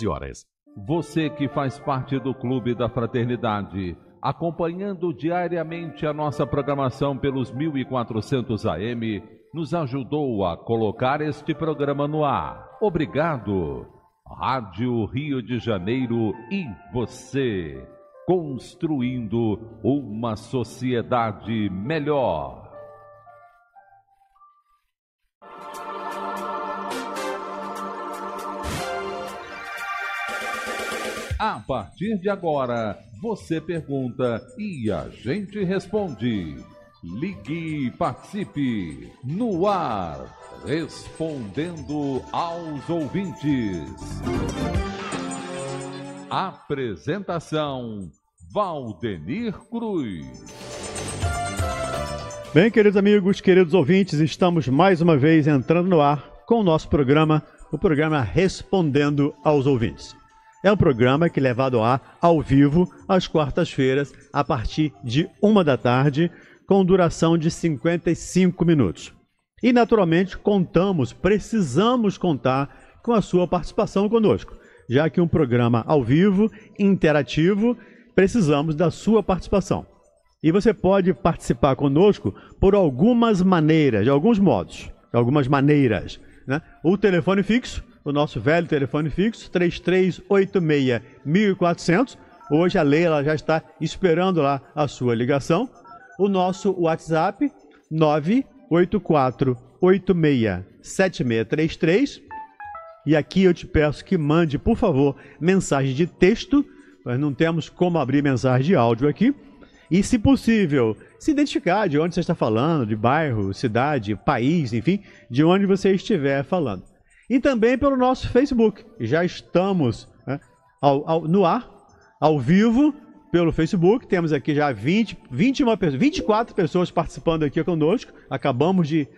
15 horas. Você que faz parte do Clube da Fraternidade, acompanhando diariamente a nossa programação pelos 1400 AM, nos ajudou a colocar este programa no ar. Obrigado. Rádio Rio de Janeiro e você, construindo uma sociedade melhor. A partir de agora, você pergunta e a gente responde. Ligue e participe. No ar, respondendo aos ouvintes. Apresentação: Valdenir Cruz. Bem, queridos amigos, queridos ouvintes, estamos mais uma vez entrando no ar com o nosso programa, o programa Respondendo aos Ouvintes é um programa que é levado a ao vivo às quartas-feiras, a partir de uma da tarde, com duração de 55 minutos. E, naturalmente, contamos, precisamos contar com a sua participação conosco, já que um programa ao vivo, interativo, precisamos da sua participação. E você pode participar conosco por algumas maneiras, de alguns modos, de algumas maneiras. Né? O telefone fixo o nosso velho telefone fixo, 3386 1400. Hoje a Leila já está esperando lá a sua ligação. O nosso WhatsApp, 984 867633 E aqui eu te peço que mande, por favor, mensagem de texto. Nós não temos como abrir mensagem de áudio aqui. E, se possível, se identificar de onde você está falando, de bairro, cidade, país, enfim, de onde você estiver falando e também pelo nosso Facebook. Já estamos né, ao, ao, no ar, ao vivo, pelo Facebook. Temos aqui já 20, 21 24 pessoas participando aqui conosco. Acabamos de,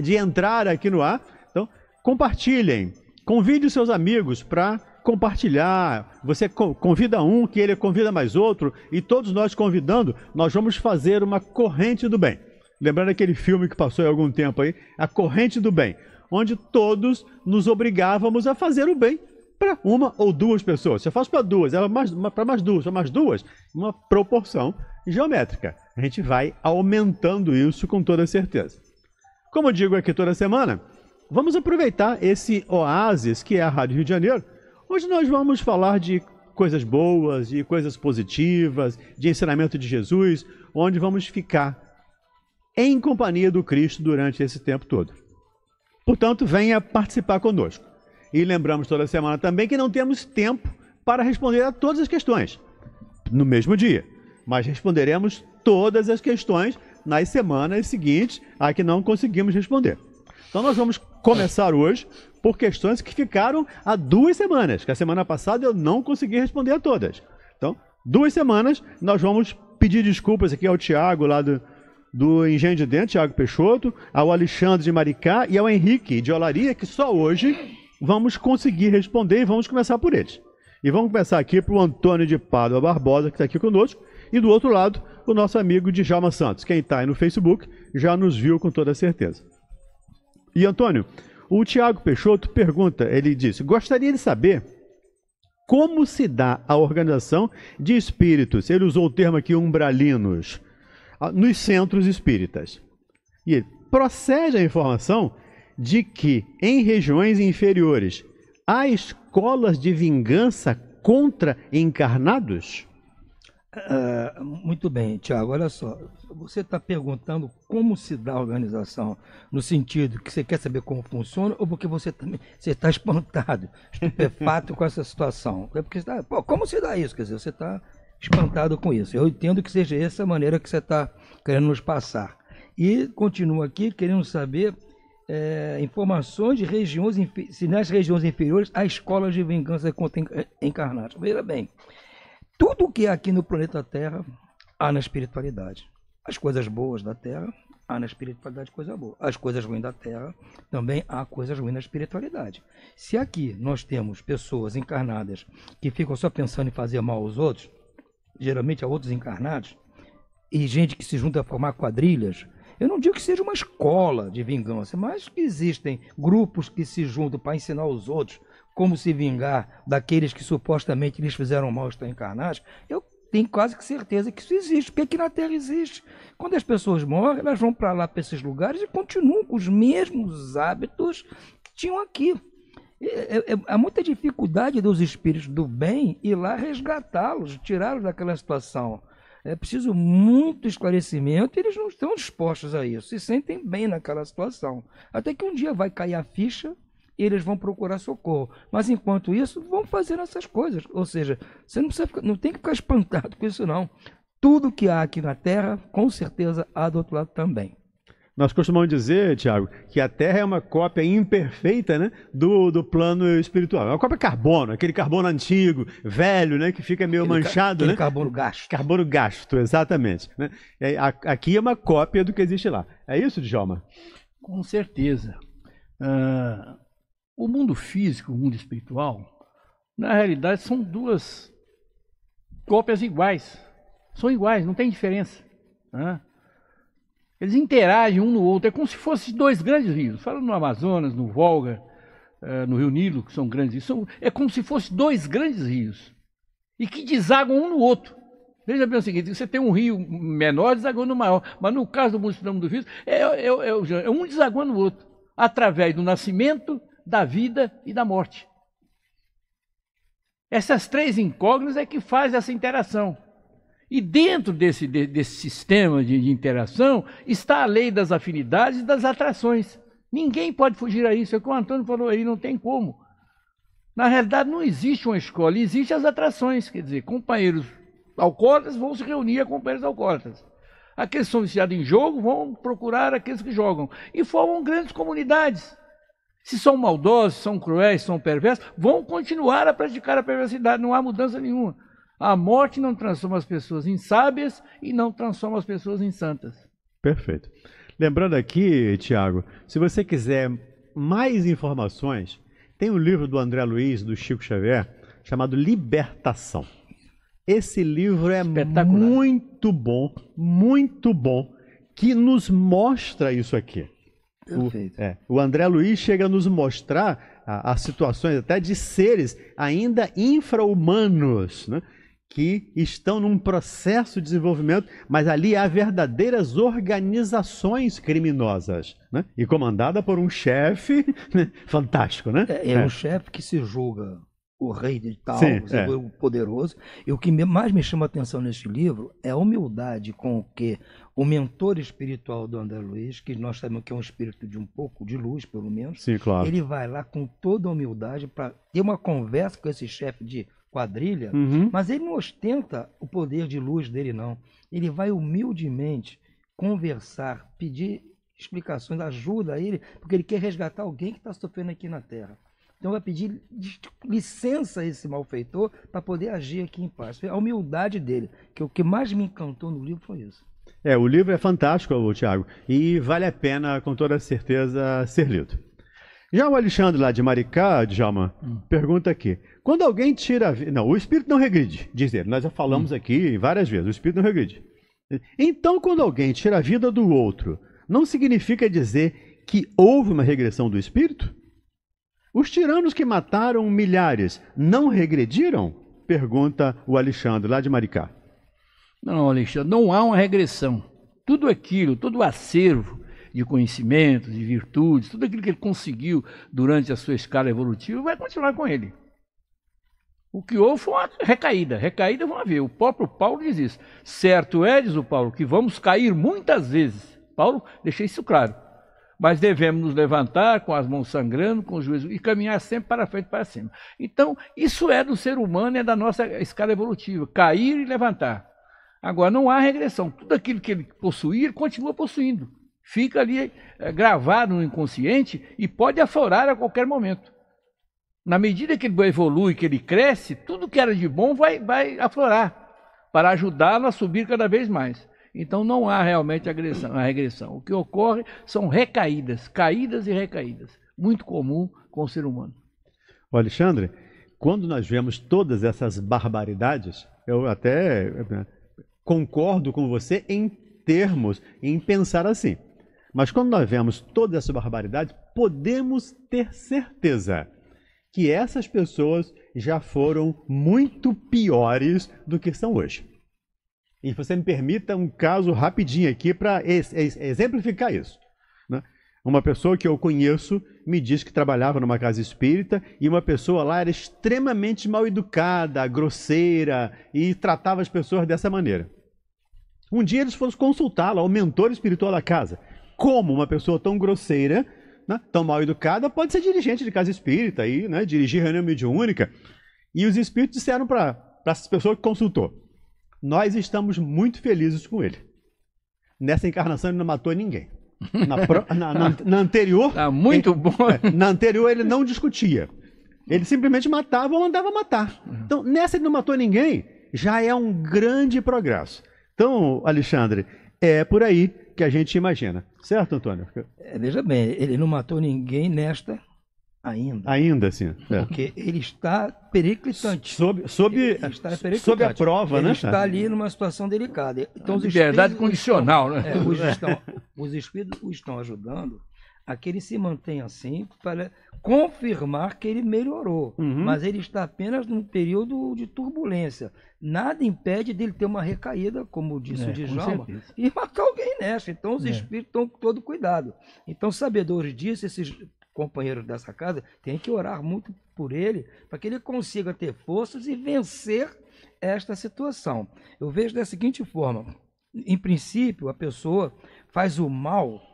de entrar aqui no ar. Então, compartilhem. Convide os seus amigos para compartilhar. Você convida um, que ele convida mais outro. E todos nós convidando, nós vamos fazer uma corrente do bem. Lembrando aquele filme que passou há algum tempo aí, A Corrente do Bem onde todos nos obrigávamos a fazer o bem para uma ou duas pessoas. Se eu faço para duas, ela mais, para mais duas, para mais duas, uma proporção geométrica. A gente vai aumentando isso com toda certeza. Como eu digo aqui toda semana, vamos aproveitar esse oásis que é a Rádio Rio de Janeiro, Hoje nós vamos falar de coisas boas, de coisas positivas, de ensinamento de Jesus, onde vamos ficar em companhia do Cristo durante esse tempo todo. Portanto, venha participar conosco. E lembramos toda semana também que não temos tempo para responder a todas as questões no mesmo dia, mas responderemos todas as questões nas semanas seguintes a que não conseguimos responder. Então, nós vamos começar hoje por questões que ficaram há duas semanas, que a semana passada eu não consegui responder a todas. Então, duas semanas, nós vamos pedir desculpas aqui ao Tiago, lá do, do Engenho de dentes Tiago Peixoto, ao Alexandre de Maricá e ao Henrique de Olaria, que só hoje vamos conseguir responder e vamos começar por eles. E vamos começar aqui para o Antônio de Pádua Barbosa, que está aqui conosco, e do outro lado, o nosso amigo Djalma Santos. Quem está aí no Facebook já nos viu com toda certeza. E Antônio, o Tiago Peixoto pergunta, ele disse, gostaria de saber como se dá a organização de espíritos. Ele usou o termo aqui, umbralinos. Ah, nos centros espíritas. E ele procede a informação de que em regiões inferiores há escolas de vingança contra encarnados? Uh, muito bem, Tiago. Olha só, você está perguntando como se dá a organização, no sentido que você quer saber como funciona ou porque você também você está espantado, estupefato com essa situação? É porque tá, como se dá isso? Quer dizer, você está espantado com isso. Eu entendo que seja essa a maneira que você está querendo nos passar. E continuo aqui querendo saber é, informações de regiões, se nas regiões inferiores há escolas de vingança contra encarnados. Veja bem, tudo o que há aqui no planeta Terra há na espiritualidade. As coisas boas da Terra há na espiritualidade coisa boa. As coisas ruins da Terra também há coisas ruins na espiritualidade. Se aqui nós temos pessoas encarnadas que ficam só pensando em fazer mal aos outros, geralmente a outros encarnados, e gente que se junta a formar quadrilhas. Eu não digo que seja uma escola de vingança, mas que existem grupos que se juntam para ensinar os outros como se vingar daqueles que supostamente lhes fizeram mal estão encarnados. Eu tenho quase que certeza que isso existe, porque aqui na Terra existe. Quando as pessoas morrem, elas vão para lá, para esses lugares e continuam com os mesmos hábitos que tinham aqui. É, é, há é muita dificuldade dos espíritos do bem ir lá resgatá-los, tirá-los daquela situação. É preciso muito esclarecimento e eles não estão dispostos a isso, se sentem bem naquela situação. Até que um dia vai cair a ficha e eles vão procurar socorro. Mas enquanto isso, vão fazer essas coisas. Ou seja, você não, precisa ficar, não tem que ficar espantado com isso, não. Tudo que há aqui na Terra, com certeza há do outro lado também. Nós costumamos dizer, Tiago, que a Terra é uma cópia imperfeita né, do, do plano espiritual. É uma cópia carbono, aquele carbono antigo, velho, né, que fica meio aquele manchado. Ca né? Carbono gasto. Carbono gasto, exatamente. Né? É, a, aqui é uma cópia do que existe lá. É isso, Djalma? Com certeza. Uh, o mundo físico e o mundo espiritual, na realidade, são duas cópias iguais. São iguais, não tem diferença. Né? Eles interagem um no outro, é como se fossem dois grandes rios. Falando no Amazonas, no Volga, no Rio Nilo, que são grandes rios, são, é como se fossem dois grandes rios e que desagam um no outro. Veja bem o seguinte: você tem um rio menor desagando maior, mas no caso do Municipal do Vício, é, é, é, é um desaguando o outro, através do nascimento, da vida e da morte. Essas três incógnitas é que faz essa interação. E dentro desse, desse sistema de, de interação está a lei das afinidades e das atrações. Ninguém pode fugir a isso. É o que o Antônio falou aí, não tem como. Na realidade, não existe uma escola, existem as atrações. Quer dizer, companheiros alcoólatras vão se reunir a companheiros alcoólatras. Aqueles que são viciados em jogo vão procurar aqueles que jogam. E formam grandes comunidades. Se são maldosos, são cruéis, são perversos, vão continuar a praticar a perversidade, não há mudança nenhuma. A morte não transforma as pessoas em sábias e não transforma as pessoas em santas. Perfeito. Lembrando aqui, Tiago, se você quiser mais informações, tem um livro do André Luiz, do Chico Xavier, chamado Libertação. Esse livro é muito bom, muito bom, que nos mostra isso aqui. O, é, o André Luiz chega a nos mostrar as situações até de seres ainda infra-humanos, né? que estão num processo de desenvolvimento, mas ali há verdadeiras organizações criminosas, né? E comandada por um chefe né? fantástico, né? É, é, é. um chefe que se julga o rei de tal, Sim, é. o poderoso. E o que mais me chama a atenção neste livro é a humildade com que o mentor espiritual do André Luiz, que nós sabemos que é um espírito de um pouco de luz, pelo menos, Sim, claro. ele vai lá com toda a humildade para ter uma conversa com esse chefe de quadrilha, uhum. mas ele não ostenta o poder de luz dele, não. Ele vai humildemente conversar, pedir explicações, ajuda a ele, porque ele quer resgatar alguém que está sofrendo aqui na Terra. Então vai pedir licença a esse malfeitor para poder agir aqui em paz. a humildade dele, que é o que mais me encantou no livro foi isso. É, o livro é fantástico, Tiago, e vale a pena, com toda certeza, ser lido. Já o Alexandre lá de Maricá, Djalma, hum. pergunta aqui. Quando alguém tira a vida. Não, o espírito não regride, diz ele. Nós já falamos hum. aqui várias vezes, o espírito não regride. Então, quando alguém tira a vida do outro, não significa dizer que houve uma regressão do espírito? Os tiranos que mataram milhares não regrediram? Pergunta o Alexandre, lá de Maricá. Não, Alexandre, não há uma regressão. Tudo aquilo, todo o acervo de conhecimento, de virtudes, tudo aquilo que ele conseguiu durante a sua escala evolutiva, vai continuar com ele. O que houve foi uma recaída. Recaída vão haver. O próprio Paulo diz isso. Certo é, diz o Paulo, que vamos cair muitas vezes. Paulo deixa isso claro. Mas devemos nos levantar com as mãos sangrando, com o juízo, e caminhar sempre para frente para cima. Então, isso é do ser humano, é da nossa escala evolutiva. Cair e levantar. Agora, não há regressão. Tudo aquilo que ele possuir, continua possuindo. Fica ali é, gravado no inconsciente e pode aflorar a qualquer momento. Na medida que ele evolui, que ele cresce, tudo que era de bom vai, vai aflorar para ajudá-lo a subir cada vez mais. Então não há realmente agressão, a regressão. O que ocorre são recaídas, caídas e recaídas, muito comum com o ser humano. O Alexandre, quando nós vemos todas essas barbaridades, eu até eh, concordo com você em termos, em pensar assim. Mas quando nós vemos toda essa barbaridade, podemos ter certeza que essas pessoas já foram muito piores do que são hoje. E você me permita um caso rapidinho aqui para exemplificar isso. Né? Uma pessoa que eu conheço me diz que trabalhava numa casa espírita e uma pessoa lá era extremamente mal educada, grosseira e tratava as pessoas dessa maneira. Um dia eles foram consultá-la, o mentor espiritual da casa como uma pessoa tão grosseira, né, tão mal educada, pode ser dirigente de casa espírita e né, dirigir reunião mediúnica. E os espíritos disseram para essa pessoa que consultou: Nós estamos muito felizes com ele. Nessa encarnação ele não matou ninguém. Na, pro, na, na, na anterior. Tá muito ele, bom. É, na anterior ele não discutia. Ele simplesmente matava ou mandava matar. Uhum. Então, nessa ele não matou ninguém, já é um grande progresso. Então, Alexandre, é por aí que a gente imagina. Certo, Antônio? É, veja bem, ele não matou ninguém nesta ainda. Ainda, sim. É. Porque ele está periclitante. Sob, sob, está periclitante. sob a prova, ele né? Ele está ali numa situação delicada. Então, os liberdade condicional, estão, né? É, os, estão, os espíritos o estão ajudando a que ele se mantenha assim para confirmar que ele melhorou, uhum. mas ele está apenas num período de turbulência. Nada impede dele ter uma recaída, como disse é, o Djalma, e matar alguém nessa. Então os é. espíritos estão com todo cuidado. Então, sabedores disso, esses companheiros dessa casa têm que orar muito por ele, para que ele consiga ter forças e vencer esta situação. Eu vejo da seguinte forma: em princípio, a pessoa faz o mal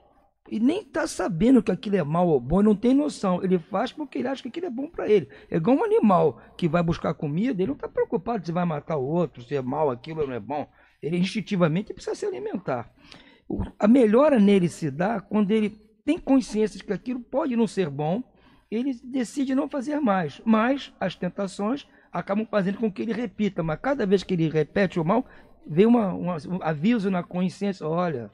e nem tá sabendo que aquilo é mal ou bom, não tem noção. Ele faz porque ele acha que aquilo é bom para ele. É igual um animal que vai buscar comida, ele não está preocupado se vai matar o outro, se é mal aquilo não é bom. Ele instintivamente precisa se alimentar. A melhora nele se dá quando ele tem consciência de que aquilo pode não ser bom, ele decide não fazer mais. Mas as tentações acabam fazendo com que ele repita, mas cada vez que ele repete o mal, vem uma, uma um aviso na consciência: olha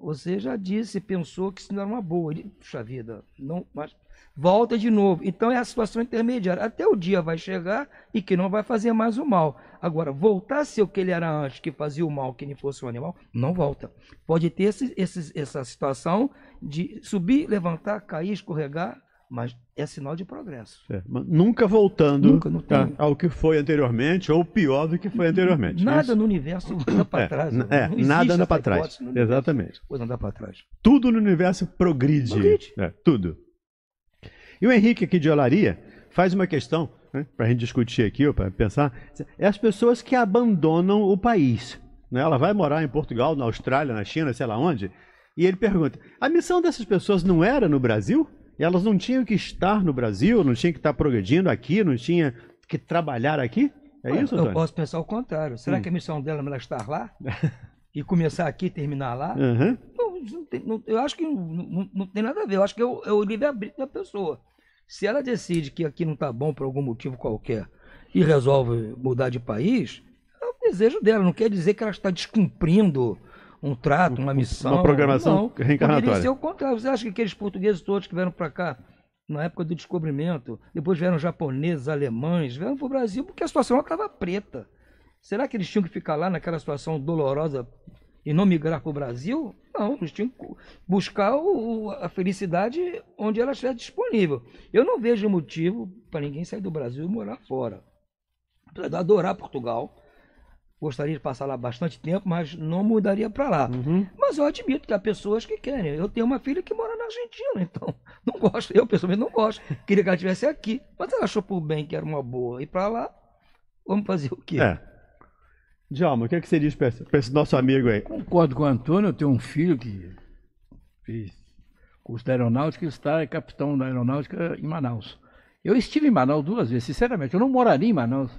você já disse, pensou que isso não era uma boa. Ele, puxa vida, não, mas volta de novo. Então é a situação intermediária. Até o dia vai chegar e que não vai fazer mais o mal. Agora, voltar a ser o que ele era antes, que fazia o mal, que ele fosse um animal, não volta. Pode ter esse, esse, essa situação de subir, levantar, cair, escorregar, mas é sinal de progresso. É, nunca voltando nunca, ao que foi anteriormente, ou pior do que foi anteriormente. Nada no universo é, anda para é, trás. É, nada anda para trás. Exatamente. anda para trás. Tudo no universo progride. progride. É, tudo. E o Henrique aqui de Olaria faz uma questão, né, para a gente discutir aqui, para pensar, é as pessoas que abandonam o país. Né? Ela vai morar em Portugal, na Austrália, na China, sei lá onde, e ele pergunta, a missão dessas pessoas não era no Brasil? elas não tinham que estar no Brasil, não tinham que estar progredindo aqui, não tinha que trabalhar aqui? É Olha, isso, Antônio? Eu posso pensar o contrário. Será hum. que a missão dela é estar lá? e começar aqui e terminar lá? Uhum. Não, não eu acho que não, tem nada a ver. Eu acho que é o, livre abrigo da pessoa. Se ela decide que aqui não está bom por algum motivo qualquer e resolve mudar de país, é o desejo dela. Não quer dizer que ela está descumprindo um trato, uma missão. Uma programação não. reencarnatória. Poderia ser o contrário. Você acha que aqueles portugueses todos que vieram para cá na época do descobrimento, depois vieram japoneses, alemães, vieram para o Brasil porque a situação estava preta. Será que eles tinham que ficar lá naquela situação dolorosa e não migrar para o Brasil? Não, eles tinham que buscar o, a felicidade onde ela estiver disponível. Eu não vejo motivo para ninguém sair do Brasil e morar fora. para adorar Portugal, gostaria de passar lá bastante tempo, mas não mudaria para lá. Uhum. Mas eu admito que há pessoas que querem. Eu tenho uma filha que mora na Argentina, então não gosto. Eu pessoalmente não gosto. Queria que ela estivesse aqui, mas ela achou por bem que era uma boa ir para lá. Vamos fazer o quê? É. Djalma, o que, é que você diz para esse nosso amigo aí? Concordo com o Antônio, eu tenho um filho que fez curso da aeronáutica e está é capitão da aeronáutica em Manaus. Eu estive em Manaus duas vezes, sinceramente, eu não moraria em Manaus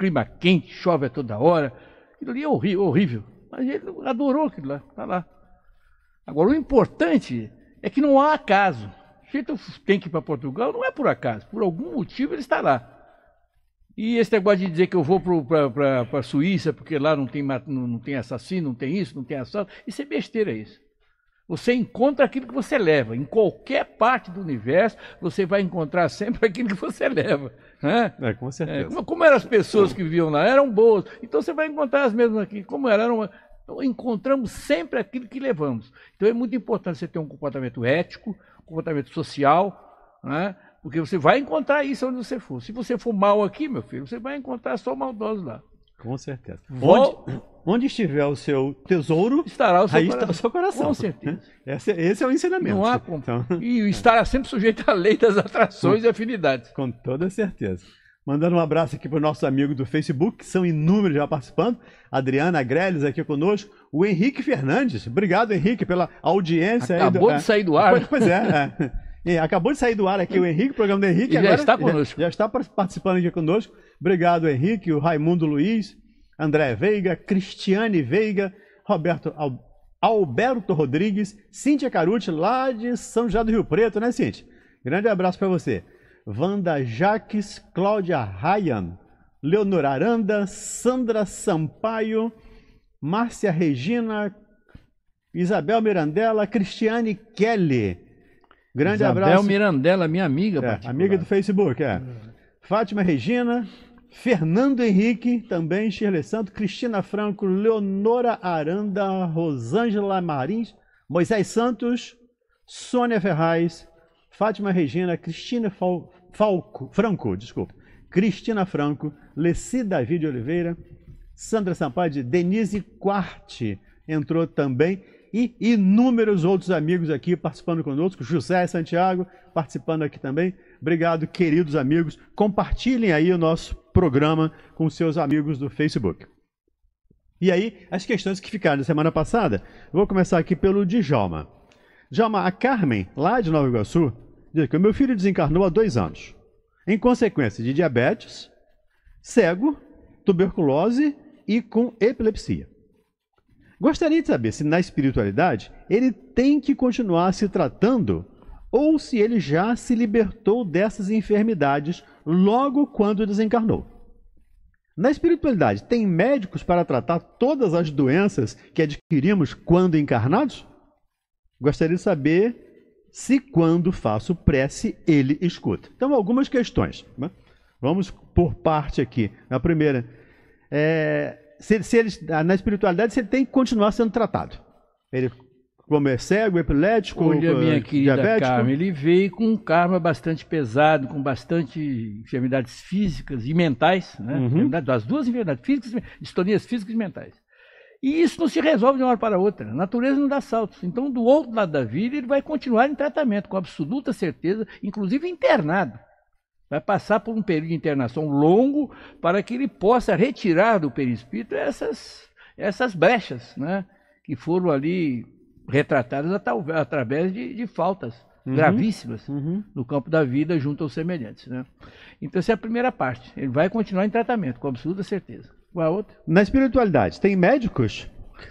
clima quente, chove a toda hora. Aquilo ali é horrível, horrível. Mas ele adorou aquilo lá, está lá. Agora, o importante é que não há acaso. O jeito tem que ir para Portugal não é por acaso. Por algum motivo ele está lá. E esse negócio de dizer que eu vou para a Suíça porque lá não tem, não, não tem assassino, não tem isso, não tem assalto, isso é besteira isso. Você encontra aquilo que você leva. Em qualquer parte do universo, você vai encontrar sempre aquilo que você leva. Né? É, com certeza. É, como, eram as pessoas que viviam lá? Eram boas. Então você vai encontrar as mesmas aqui. Como eram? então, encontramos sempre aquilo que levamos. Então é muito importante você ter um comportamento ético, um comportamento social, né? porque você vai encontrar isso onde você for. Se você for mal aqui, meu filho, você vai encontrar só maldoso lá. Com certeza. Vou... Onde, onde estiver o seu tesouro, estará o seu aí coração. está o seu coração. Com certeza. É, esse, esse é o ensinamento. Não há então, como. Então... E estará é sempre sujeito à lei das atrações e afinidades. Com toda certeza. Mandando um abraço aqui para o nosso amigo do Facebook, que são inúmeros já participando. Adriana Greles aqui conosco. O Henrique Fernandes. Obrigado, Henrique, pela audiência. Acabou do... de sair do é. ar. Pois, pois é. é. É, acabou de sair do ar aqui o Henrique, o programa do Henrique. E agora, já está conosco. Já, já, está participando aqui conosco. Obrigado, Henrique, o Raimundo Luiz, André Veiga, Cristiane Veiga, Roberto Al... Alberto Rodrigues, Cíntia Caruti, lá de São José do Rio Preto, né, Cíntia? Grande abraço para você. Wanda Jaques, Cláudia Ryan, Leonor Aranda, Sandra Sampaio, Márcia Regina, Isabel Mirandela, Cristiane Kelly. Grande Isabel abraço. Mirandela, minha amiga. É, amiga do Facebook, é. é. Fátima Regina, Fernando Henrique, também Shirley Santo, Cristina Franco, Leonora Aranda, Rosângela Marins, Moisés Santos, Sônia Ferraz, Fátima Regina, Cristina Fal Falco, Franco, desculpa, Cristina Franco, Leci Davi de Oliveira, Sandra Sampaio, Denise Quarte entrou também e inúmeros outros amigos aqui participando conosco. José Santiago participando aqui também. Obrigado, queridos amigos. Compartilhem aí o nosso programa com seus amigos do Facebook. E aí, as questões que ficaram da semana passada. Vou começar aqui pelo Djalma. Djalma, a Carmen, lá de Nova Iguaçu, diz que o meu filho desencarnou há dois anos. Em consequência de diabetes, cego, tuberculose e com epilepsia. Gostaria de saber se na espiritualidade ele tem que continuar se tratando ou se ele já se libertou dessas enfermidades logo quando desencarnou. Na espiritualidade, tem médicos para tratar todas as doenças que adquirimos quando encarnados? Gostaria de saber se quando faço prece ele escuta. Então, algumas questões. Né? Vamos por parte aqui. A primeira, é, se, se ele, na espiritualidade, se ele tem que continuar sendo tratado. Ele, como é cego, epilético, Olha, minha eh, querida diabético. Carmen, ele veio com um karma bastante pesado, com bastante enfermidades físicas e mentais, né? Uhum. As duas enfermidades físicas, distonias físicas e mentais. E isso não se resolve de uma hora para outra. A natureza não dá saltos. Então, do outro lado da vida, ele vai continuar em tratamento, com absoluta certeza, inclusive internado. Vai passar por um período de internação longo para que ele possa retirar do perispírito essas, essas brechas, né? Que foram ali retratadas através de, de faltas uhum. gravíssimas uhum. no campo da vida junto aos semelhantes, né? Então essa é a primeira parte. Ele vai continuar em tratamento, com absoluta certeza. Qual a outra? Na espiritualidade, tem médicos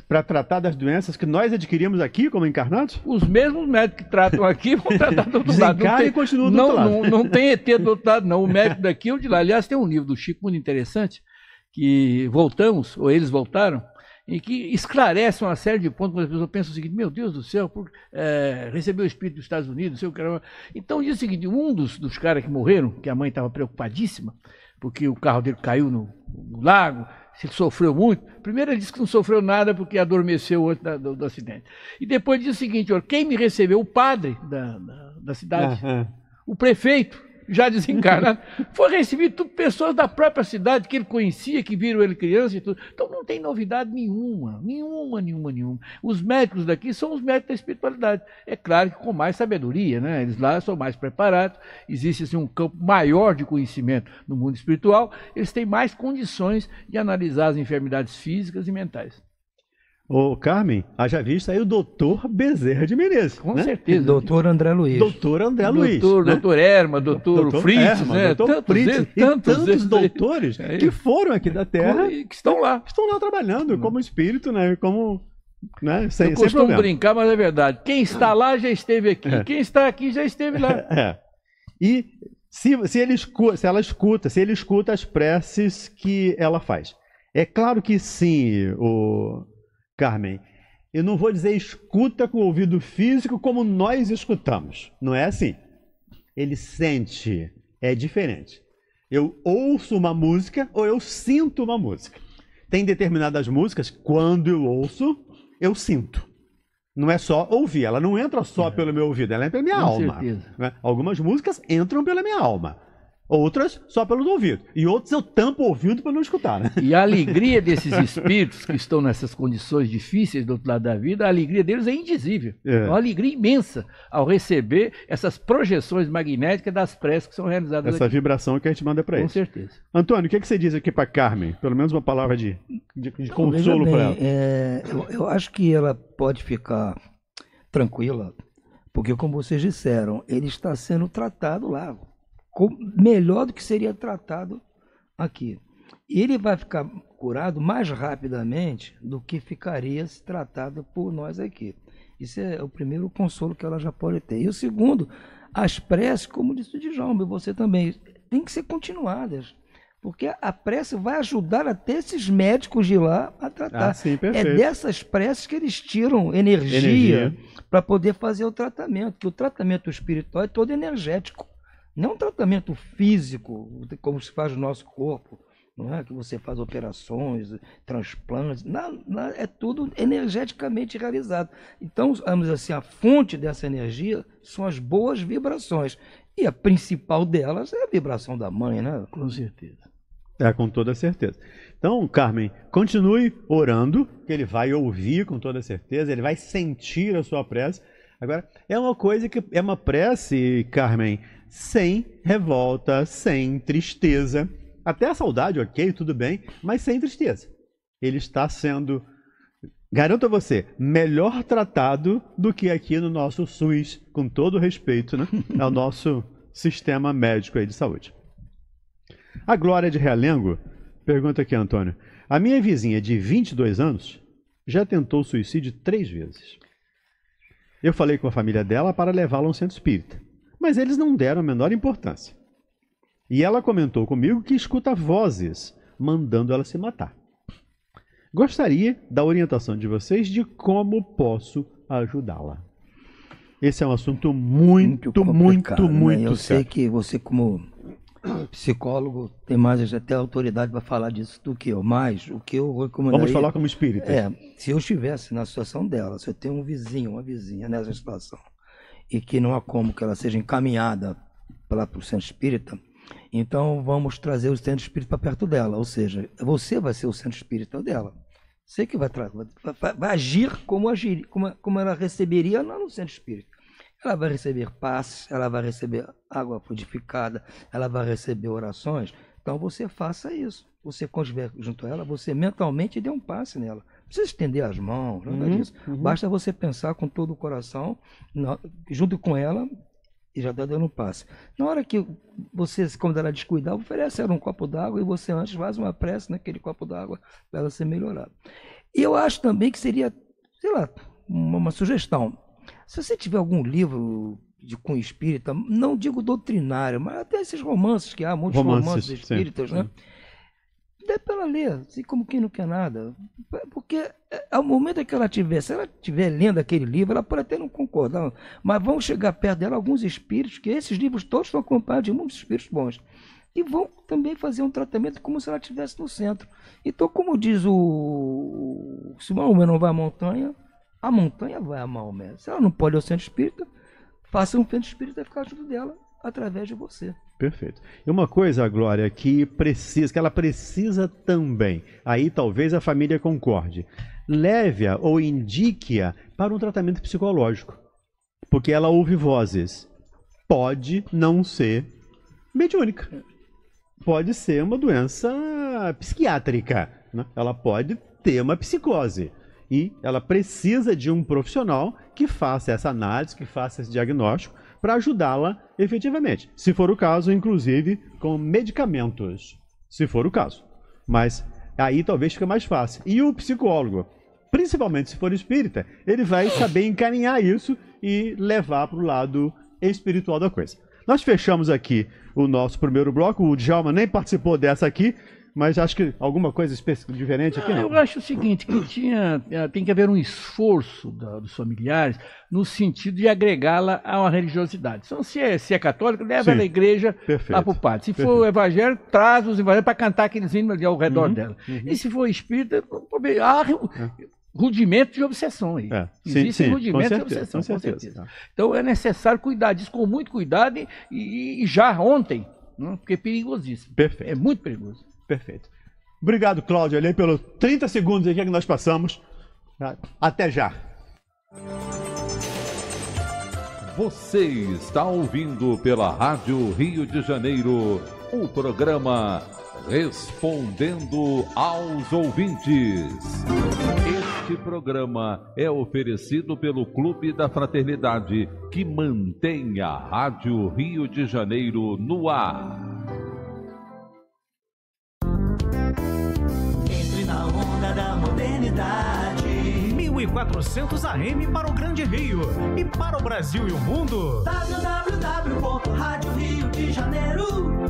para tratar das doenças que nós adquirimos aqui como encarnados? Os mesmos médicos que tratam aqui vão tratar do outro lado. Não tem, e continua do não, outro lado. Não, não tem ET do outro lado, não. O médico daqui é ou de lá. Aliás, tem um livro do Chico muito interessante, que voltamos, ou eles voltaram, e que esclarece uma série de pontos, quando as pessoas pensam o seguinte, meu Deus do céu, por, é, recebeu o espírito dos Estados Unidos, não sei o que era. Então diz o seguinte, um dos, dos caras que morreram, que a mãe estava preocupadíssima, porque o carro dele caiu no, no lago, se sofreu muito. Primeiro ele disse que não sofreu nada porque adormeceu antes da, do, do, acidente. E depois disse o seguinte, quem me recebeu? O padre da, da, da cidade, uhum. o prefeito já desencarnado, foi recebido por pessoas da própria cidade que ele conhecia, que viram ele criança e tudo. Então não tem novidade nenhuma, nenhuma, nenhuma, nenhuma. Os médicos daqui são os médicos da espiritualidade. É claro que com mais sabedoria, né? Eles lá são mais preparados, existe assim, um campo maior de conhecimento no mundo espiritual, eles têm mais condições de analisar as enfermidades físicas e mentais. Ô, Carmen, haja vista aí o doutor Bezerra de Menezes. Com né? certeza. E doutor André Luiz. Doutor André doutor, Luiz. Doutor, né? doutor Erma, doutor, doutor Fritz, Erma, né? doutor tantos Fritz, e tantos, tantos doutores é que foram aqui da Terra. E que estão lá. Estão lá trabalhando como hum. espírito, né? Como né? Sem, Eu costumo brincar, mas é verdade. Quem está lá já esteve aqui. É. Quem está aqui já esteve lá. É. E se, se, ele, se ela escuta, se ele escuta as preces que ela faz. É claro que sim, o, Carmen, eu não vou dizer escuta com o ouvido físico como nós escutamos. Não é assim. Ele sente. É diferente. Eu ouço uma música ou eu sinto uma música. Tem determinadas músicas, quando eu ouço, eu sinto. Não é só ouvir, ela não entra só é. pelo meu ouvido, ela entra pela minha Com alma. Né? Algumas músicas entram pela minha alma. Outras só pelos ouvidos. E outras eu tampo o ouvido para não escutar, né? E a alegria desses espíritos que estão nessas condições difíceis do outro lado da vida, a alegria deles é indizível. É, é uma alegria imensa ao receber essas projeções magnéticas das preces que são realizadas Essa aqui. vibração que a gente manda para eles. Com certeza. Antônio, o que, é que você diz aqui para Carmen? Pelo menos uma palavra de, de, de consolo para ela. É, eu, eu acho que ela pode ficar tranquila, porque como vocês disseram, ele está sendo tratado lá melhor do que seria tratado aqui. Ele vai ficar curado mais rapidamente do que ficaria se tratado por nós aqui. Isso é o primeiro consolo que ela já pode ter. E o segundo, as preces, como disse o Djalma, você também, tem que ser continuadas. Porque a prece vai ajudar até esses médicos de lá a tratar. Ah, sim, é dessas preces que eles tiram energia, energia. para poder fazer o tratamento. Que o tratamento espiritual é todo energético. Não tratamento físico, como se faz no nosso corpo, não é que você faz operações, transplantes, não, não, é tudo energeticamente realizado. Então, vamos assim, a fonte dessa energia são as boas vibrações. E a principal delas é a vibração da mãe, né? Com certeza. É, com toda certeza. Então, Carmen, continue orando, que ele vai ouvir com toda certeza, ele vai sentir a sua prece. Agora, é uma coisa que é uma prece, Carmen, sem revolta, sem tristeza. Até a saudade, ok, tudo bem, mas sem tristeza. Ele está sendo, garanto a você, melhor tratado do que aqui no nosso SUS, com todo respeito né, ao é nosso sistema médico aí de saúde. A Glória de Realengo pergunta aqui, Antônio. A minha vizinha de 22 anos já tentou suicídio três vezes. Eu falei com a família dela para levá-la a um centro espírita. Mas eles não deram a menor importância. E ela comentou comigo que escuta vozes mandando ela se matar. Gostaria da orientação de vocês de como posso ajudá-la. Esse é um assunto muito, muito, muito, né? muito Eu sei que você, como psicólogo, tem mais até autoridade para falar disso do que eu, mas o que eu recomendo. Vamos falar como espírita. É, se eu estivesse na situação dela, se eu tenho um vizinho, uma vizinha nessa situação, e que não há como que ela seja encaminhada para o centro espírita, então vamos trazer o centro espírita para perto dela, ou seja, você vai ser o centro espírita dela. Você que vai, vai, vai agir como agir, como, como ela receberia lá no centro espírita. Ela vai receber paz, ela vai receber água purificada, ela vai receber orações. Então você faça isso. Você conviver junto a ela, você mentalmente dê um passe nela precisa estender as mãos, nada uhum, disso. Uhum. Basta você pensar com todo o coração, na, junto com ela, e já está dando um passe. Na hora que você, quando ela descuidar, oferece ela um copo d'água e você antes faz uma prece naquele copo d'água para ela ser melhorada. E eu acho também que seria, sei lá, uma, uma sugestão. Se você tiver algum livro de com espírita, não digo doutrinário, mas até esses romances que há, muitos romances, romances espíritas, né? sim, né? até para ela ler, assim como quem não quer nada. Porque ao momento que ela tiver, se ela estiver lendo aquele livro, ela pode até não concordar, mas vão chegar perto dela alguns espíritos, que esses livros todos estão acompanhados de muitos espíritos bons. E vão também fazer um tratamento como se ela estivesse no centro. Então, como diz o. Se Maomé não vai à montanha, a montanha vai a Maomé. Se ela não pode ir ao centro espírita, faça um centro espírita ficar junto dela através de você. Perfeito. E uma coisa, Glória, que precisa, que ela precisa também, aí talvez a família concorde, leve-a ou indique-a para um tratamento psicológico. Porque ela ouve vozes. Pode não ser mediúnica. Pode ser uma doença psiquiátrica. Né? Ela pode ter uma psicose. E ela precisa de um profissional que faça essa análise, que faça esse diagnóstico, para ajudá-la efetivamente. Se for o caso, inclusive com medicamentos. Se for o caso. Mas aí talvez fica mais fácil. E o psicólogo, principalmente se for espírita, ele vai saber encaminhar isso e levar para o lado espiritual da coisa. Nós fechamos aqui o nosso primeiro bloco. O Djalma nem participou dessa aqui, mas acho que alguma coisa diferente aqui ah, não. Eu acho o seguinte, que tinha, eh, tem que haver um esforço da, dos familiares no sentido de agregá-la a uma religiosidade. Então, se é, se é católico, leva ela à igreja perfeito, lá para o padre. Se perfeito. for evangélico, traz os evangélicos para cantar aqueles hinos ali ao redor uhum, dela. Uhum. E se for espírita, há é. rudimento de obsessão aí. É, Existe sim, rudimento certeza, de obsessão, com certeza. com certeza. É. Então é necessário cuidar disso com muito cuidado e, e já ontem, né, porque é perigosíssimo. Perfeito. É muito perigoso. Perfeito. Obrigado, Cláudio, ali pelos 30 segundos aqui que nós passamos. Tá? Até já. Você está ouvindo pela Rádio Rio de Janeiro o programa Respondendo aos Ouvintes. Este programa é oferecido pelo Clube da Fraternidade, que mantém a Rádio Rio de Janeiro no ar. 1400 AM para o Grande Rio e para o Brasil e o mundo. www.radioriodejaneiro.am.br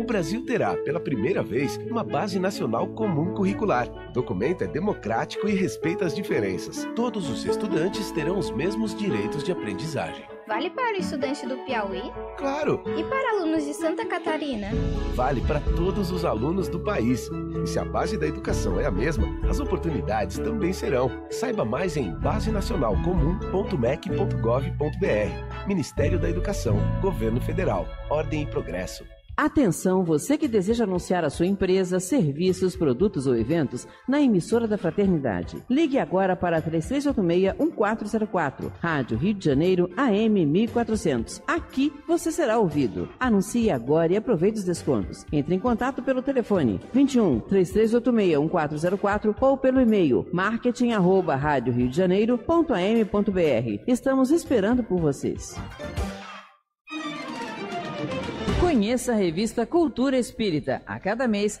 O Brasil terá, pela primeira vez, uma base nacional comum curricular. O documento é democrático e respeita as diferenças. Todos os estudantes terão os mesmos direitos de aprendizagem vale para o estudante do Piauí? Claro! E para alunos de Santa Catarina? Vale para todos os alunos do país. E se a base da educação é a mesma, as oportunidades também serão. Saiba mais em basenacionalcomum.mec.gov.br. Ministério da Educação, Governo Federal, Ordem e Progresso. Atenção, você que deseja anunciar a sua empresa, serviços, produtos ou eventos na emissora da Fraternidade. Ligue agora para 3386 1404 Rádio Rio de Janeiro, AM 1400. Aqui você será ouvido. Anuncie agora e aproveite os descontos. Entre em contato pelo telefone 21 3386-1404 ou pelo e-mail marketing arroba, Estamos esperando por vocês. Conheça a revista Cultura Espírita. A cada mês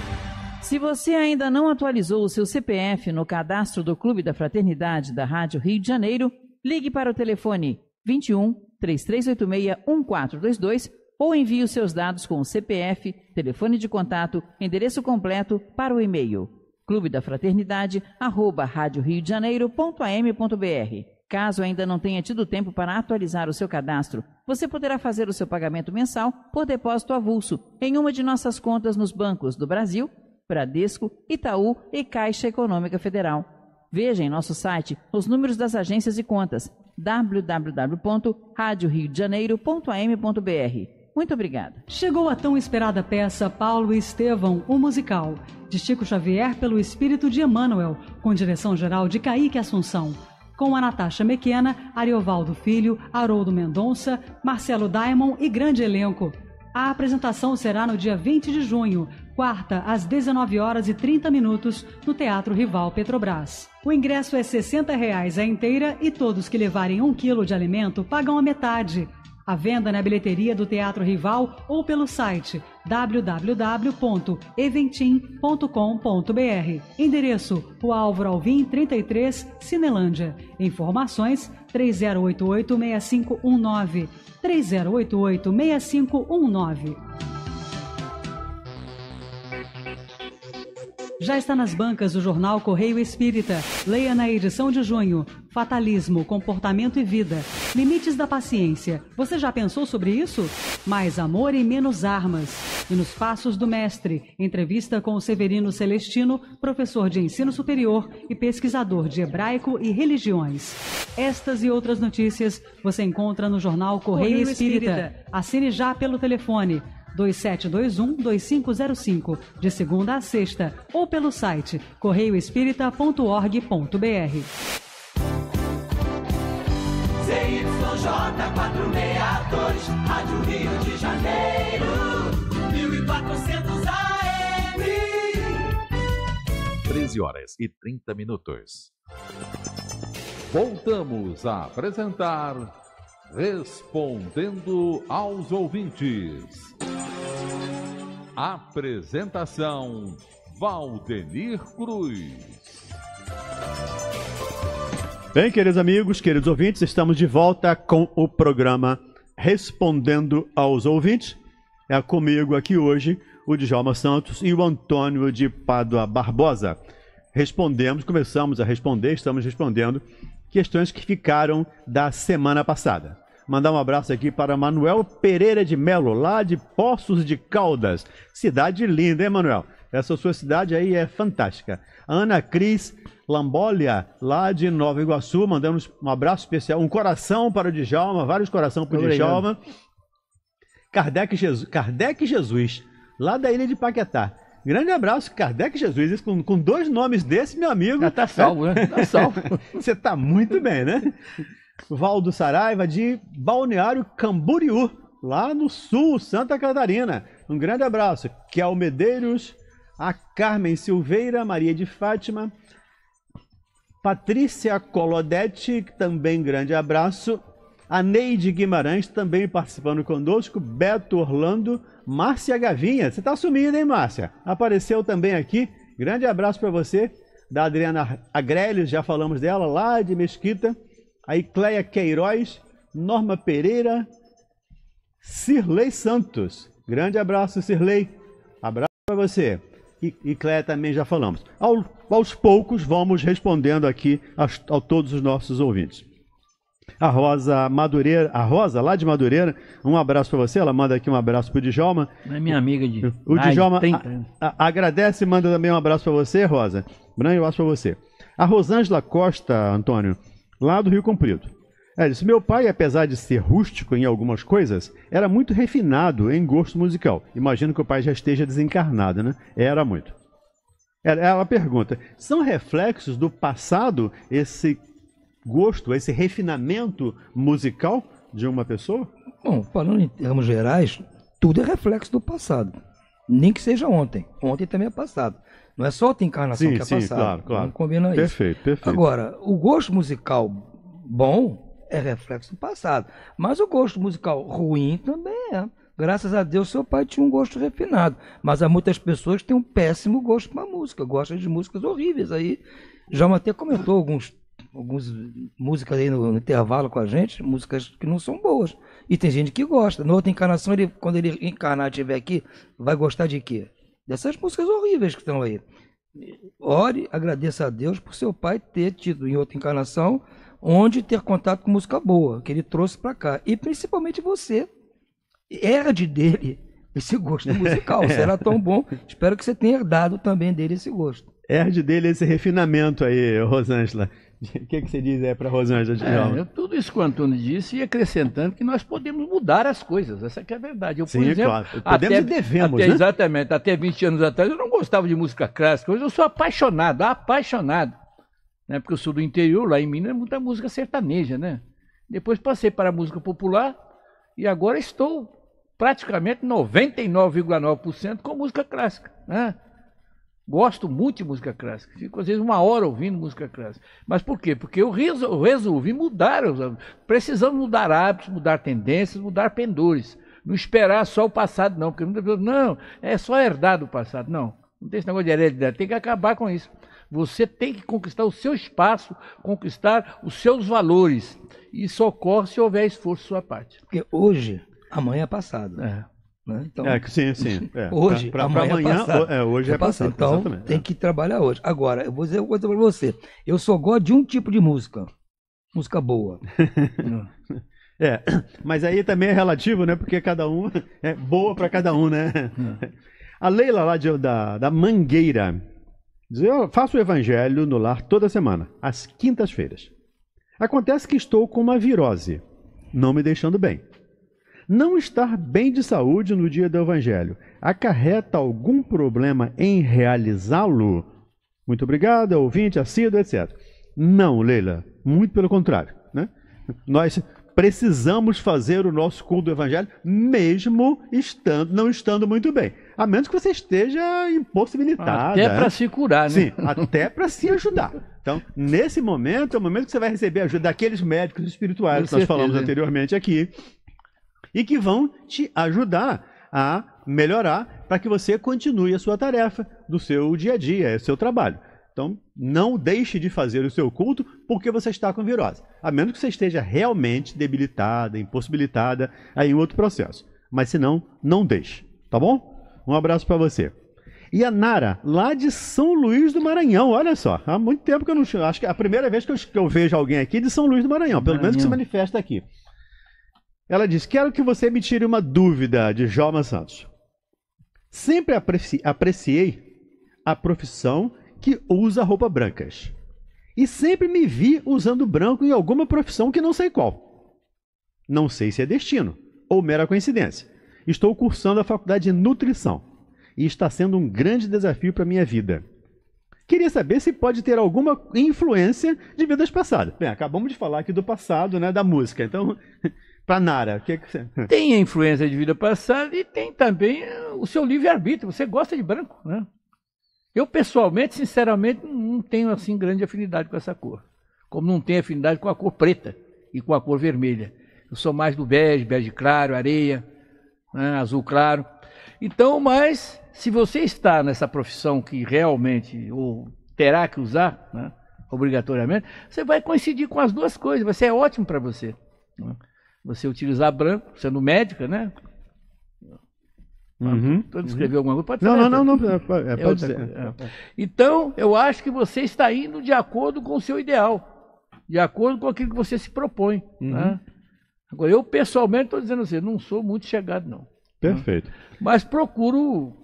Se você ainda não atualizou o seu CPF no cadastro do Clube da Fraternidade da Rádio Rio de Janeiro, ligue para o telefone 21 3386 1422 ou envie os seus dados com o CPF, telefone de contato, endereço completo para o e-mail clube da fraternidade janeiroambr Caso ainda não tenha tido tempo para atualizar o seu cadastro, você poderá fazer o seu pagamento mensal por depósito avulso em uma de nossas contas nos bancos do Brasil Bradesco, Itaú e Caixa Econômica Federal. Veja em nosso site os números das agências e contas www.radioriodejaneiro.am.br. Muito obrigada. Chegou a tão esperada peça Paulo e Estevão, o musical, de Chico Xavier pelo espírito de Emmanuel, com direção geral de Caíque Assunção. Com a Natasha Mequena, Ariovaldo Filho, Haroldo Mendonça, Marcelo Daimon e grande elenco. A apresentação será no dia 20 de junho, quarta às 19 horas e 30 minutos no Teatro Rival Petrobras. O ingresso é R$ reais a inteira e todos que levarem um quilo de alimento pagam a metade. A venda na bilheteria do Teatro Rival ou pelo site www.eventim.com.br. Endereço: O Álvaro Alvim 33, Cinelândia. Informações: 3088 6519. 3088 6519. Já está nas bancas o jornal Correio Espírita. Leia na edição de junho. Fatalismo, comportamento e vida. Limites da paciência. Você já pensou sobre isso? Mais amor e menos armas. E nos Passos do Mestre, entrevista com Severino Celestino, professor de ensino superior e pesquisador de hebraico e religiões. Estas e outras notícias você encontra no jornal Correio, Correio Espírita. Espírita. Assine já pelo telefone 2721-2505, de segunda a sexta, ou pelo site correioespírita.org.br. CYJ462, Rádio Rio de Janeiro, 1400 AM. 13 horas e 30 minutos. Voltamos a apresentar Respondendo aos ouvintes. Apresentação Valdemir Cruz. Bem, queridos amigos, queridos ouvintes, estamos de volta com o programa Respondendo aos ouvintes. É comigo aqui hoje o Djalma Santos e o Antônio de Pádua Barbosa. Respondemos, começamos a responder, estamos respondendo questões que ficaram da semana passada. Mandar um abraço aqui para Manuel Pereira de Melo, lá de Poços de Caldas. Cidade linda, hein, Manuel? Essa sua cidade aí é fantástica. Ana Cris Lambolia lá de Nova Iguaçu, mandando um abraço especial, um coração para o Djalma, vários corações para o Djalma. Kardec, Jesus, Kardec Jesus, lá da ilha de Paquetá. Grande abraço, Kardec Jesus. Com, com dois nomes desse, meu amigo. Já tá salvo, né? Tá salvo. Você tá muito bem, né? Valdo Saraiva, de Balneário Camboriú, lá no sul, Santa Catarina. Um grande abraço. Kel Medeiros, a Carmen Silveira, Maria de Fátima, Patrícia Colodete, também grande abraço. A Neide Guimarães também participando conosco. Beto Orlando, Márcia Gavinha. Você está sumida, hein, Márcia? Apareceu também aqui. Grande abraço para você. Da Adriana Agrelius, já falamos dela, lá de Mesquita a Cléia Queiroz, Norma Pereira, Cirlei Santos. Grande abraço, Cirlei. Abraço para você. E, e Cléia também já falamos. Ao, aos poucos vamos respondendo aqui a, a, todos os nossos ouvintes. A Rosa Madureira, a Rosa lá de Madureira, um abraço para você. Ela manda aqui um abraço para o Djalma. É minha amiga de. O, Ai, Djalma tem... a, a, agradece e manda também um abraço para você, Rosa. Grande abraço para você. A Rosângela Costa, Antônio, lá do Rio Comprido. Ela disse: Meu pai, apesar de ser rústico em algumas coisas, era muito refinado em gosto musical. Imagino que o pai já esteja desencarnado, né? Era muito. Ela, ela pergunta: são reflexos do passado esse gosto, esse refinamento musical de uma pessoa? Bom, falando em termos gerais, tudo é reflexo do passado. Nem que seja ontem. Ontem também é passado. Não é só outra encarnação sim, que é sim, passada. Claro, claro. Não combina isso. Perfeito, perfeito. Agora, o gosto musical bom é reflexo do passado. Mas o gosto musical ruim também é. Graças a Deus, seu pai tinha um gosto refinado. Mas há muitas pessoas que têm um péssimo gosto para música, gostam de músicas horríveis. Aí, Jama até comentou alguns, algumas músicas aí no, no, intervalo com a gente, músicas que não são boas. E tem gente que gosta. Na outra encarnação, ele, quando ele encarnar e estiver aqui, vai gostar de quê? dessas músicas horríveis que estão aí. Ore, agradeça a Deus por seu pai ter tido em outra encarnação onde ter contato com música boa, que ele trouxe para cá. E principalmente você. Herde dele esse gosto musical. É. Será tão bom. Espero que você tenha herdado também dele esse gosto. Herde dele esse refinamento aí, Rosângela. O que, é que você diz aí para a Rosângela é, eu, Tudo isso que o Antônio disse e acrescentando que nós podemos mudar as coisas. Essa é a verdade. Eu, Sim, exemplo, claro. Podemos até, e devemos. Até, né? Exatamente. Até 20 anos atrás eu não gostava de música clássica. Hoje eu sou apaixonado, apaixonado. Né? Porque eu sou do interior, lá em Minas é muita música sertaneja, né? Depois passei para a música popular e agora estou praticamente 99,9% com música clássica. Né? Gosto muito de música clássica. Fico às vezes uma hora ouvindo música clássica. Mas por quê? Porque eu resolvi mudar. Precisamos mudar hábitos, mudar tendências, mudar pendores. Não esperar só o passado, não. Porque muita pessoa, não, é só herdar do passado. Não. Não tem esse negócio de heredidade. Tem que acabar com isso. Você tem que conquistar o seu espaço, conquistar os seus valores. Isso ocorre se houver esforço da sua parte. Porque hoje, amanhã é passado. É. Né? Então, é, sim, sim. É. Hoje, pra, pra, amanhã, amanhã é, é hoje é passado. passado. Então, Exatamente. tem é. que trabalhar hoje. Agora, eu vou dizer uma coisa pra você. Eu só gosto de um tipo de música. Música boa. é, mas aí também é relativo, né? Porque cada um é boa para cada um, né? É. A Leila lá de, da, da Mangueira diz: Eu faço o evangelho no lar toda semana, às quintas-feiras. Acontece que estou com uma virose, não me deixando bem. Não estar bem de saúde no dia do Evangelho acarreta algum problema em realizá-lo? Muito obrigado, ouvinte, assíduo, etc. Não, Leila, muito pelo contrário. Né? Nós precisamos fazer o nosso culto do Evangelho, mesmo estando, não estando muito bem. A menos que você esteja impossibilitado. Até né? para se curar, né? Sim, até para se ajudar. Então, nesse momento, é o momento que você vai receber a ajuda daqueles médicos espirituais que nós certeza. falamos anteriormente aqui, e que vão te ajudar a melhorar para que você continue a sua tarefa do seu dia a dia, é seu trabalho. Então, não deixe de fazer o seu culto porque você está com virose, a menos que você esteja realmente debilitada, impossibilitada aí em outro processo. Mas se não, não deixe, tá bom? Um abraço para você. E a Nara, lá de São Luís do Maranhão, olha só, há muito tempo que eu não acho que é a primeira vez que eu, que eu vejo alguém aqui de São Luís do Maranhão, pelo Maranhão. menos que se manifesta aqui. Ela diz: Quero que você me tire uma dúvida de Joma Santos. Sempre apreci apreciei a profissão que usa roupa brancas. E sempre me vi usando branco em alguma profissão que não sei qual. Não sei se é destino ou mera coincidência. Estou cursando a faculdade de nutrição e está sendo um grande desafio para minha vida. Queria saber se pode ter alguma influência de vidas passadas. Bem, acabamos de falar aqui do passado, né, da música. Então, Para Nara, o que, é que você. Tem a influência de vida passada e tem também eh, o seu livre-arbítrio. Você gosta de branco, né? Eu, pessoalmente, sinceramente, não tenho assim grande afinidade com essa cor. Como não tenho afinidade com a cor preta e com a cor vermelha. Eu sou mais do bege, bege claro, areia, né, azul claro. Então, mas se você está nessa profissão que realmente ou terá que usar, né, obrigatoriamente, você vai coincidir com as duas coisas. Vai ser ótimo para você. Né? você utilizar branco, sendo médica, né? Uhum, Todo então, escreveu uhum. alguma coisa, pode ser. Não, não, não, não, é, é pode é ser. É. Então, eu acho que você está indo de acordo com o seu ideal, de acordo com aquilo que você se propõe. Uhum. Né? Agora, eu pessoalmente estou dizendo assim, não sou muito chegado, não. Perfeito. Mas procuro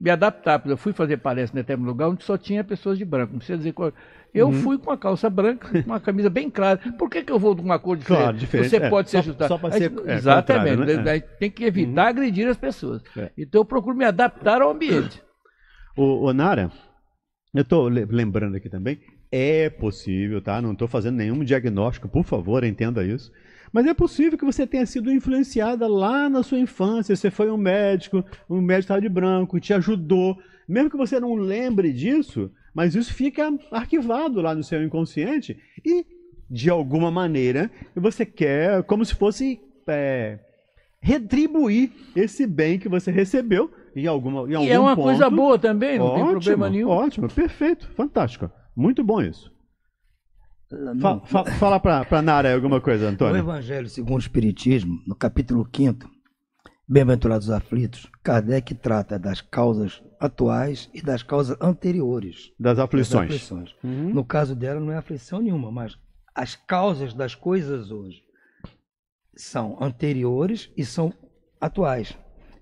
me adaptar. porque Eu fui fazer palestra em determinado lugar onde só tinha pessoas de branco. Não precisa dizer qual. Eu uhum. fui com a calça branca, uma camisa bem clara. Por que, que eu vou de uma cor diferente? Claro, diferente. Você é, pode se ajustar. Só, só ser. É, exatamente. Né? É. Tem que evitar uhum. agredir as pessoas. É. Então eu procuro me adaptar ao ambiente. O, o Nara, eu estou lembrando aqui também. É possível, tá? Não estou fazendo nenhum diagnóstico, por favor, entenda isso. Mas é possível que você tenha sido influenciada lá na sua infância. Você foi um médico, um médico estava de branco, te ajudou. Mesmo que você não lembre disso, mas isso fica arquivado lá no seu inconsciente e, de alguma maneira, você quer, como se fosse é, retribuir esse bem que você recebeu em, alguma, em algum ponto. E é uma ponto. coisa boa também, não ótimo, tem problema nenhum. Ótimo, perfeito, fantástico. Muito bom isso. Fala, fala, fala para Nara alguma coisa, Antônio. No Evangelho segundo o Espiritismo, no capítulo 5, Bem-aventurados aflitos, Kardec trata das causas atuais e das causas anteriores. Das aflições. Das aflições. Uhum. No caso dela, não é aflição nenhuma, mas as causas das coisas hoje são anteriores e são atuais.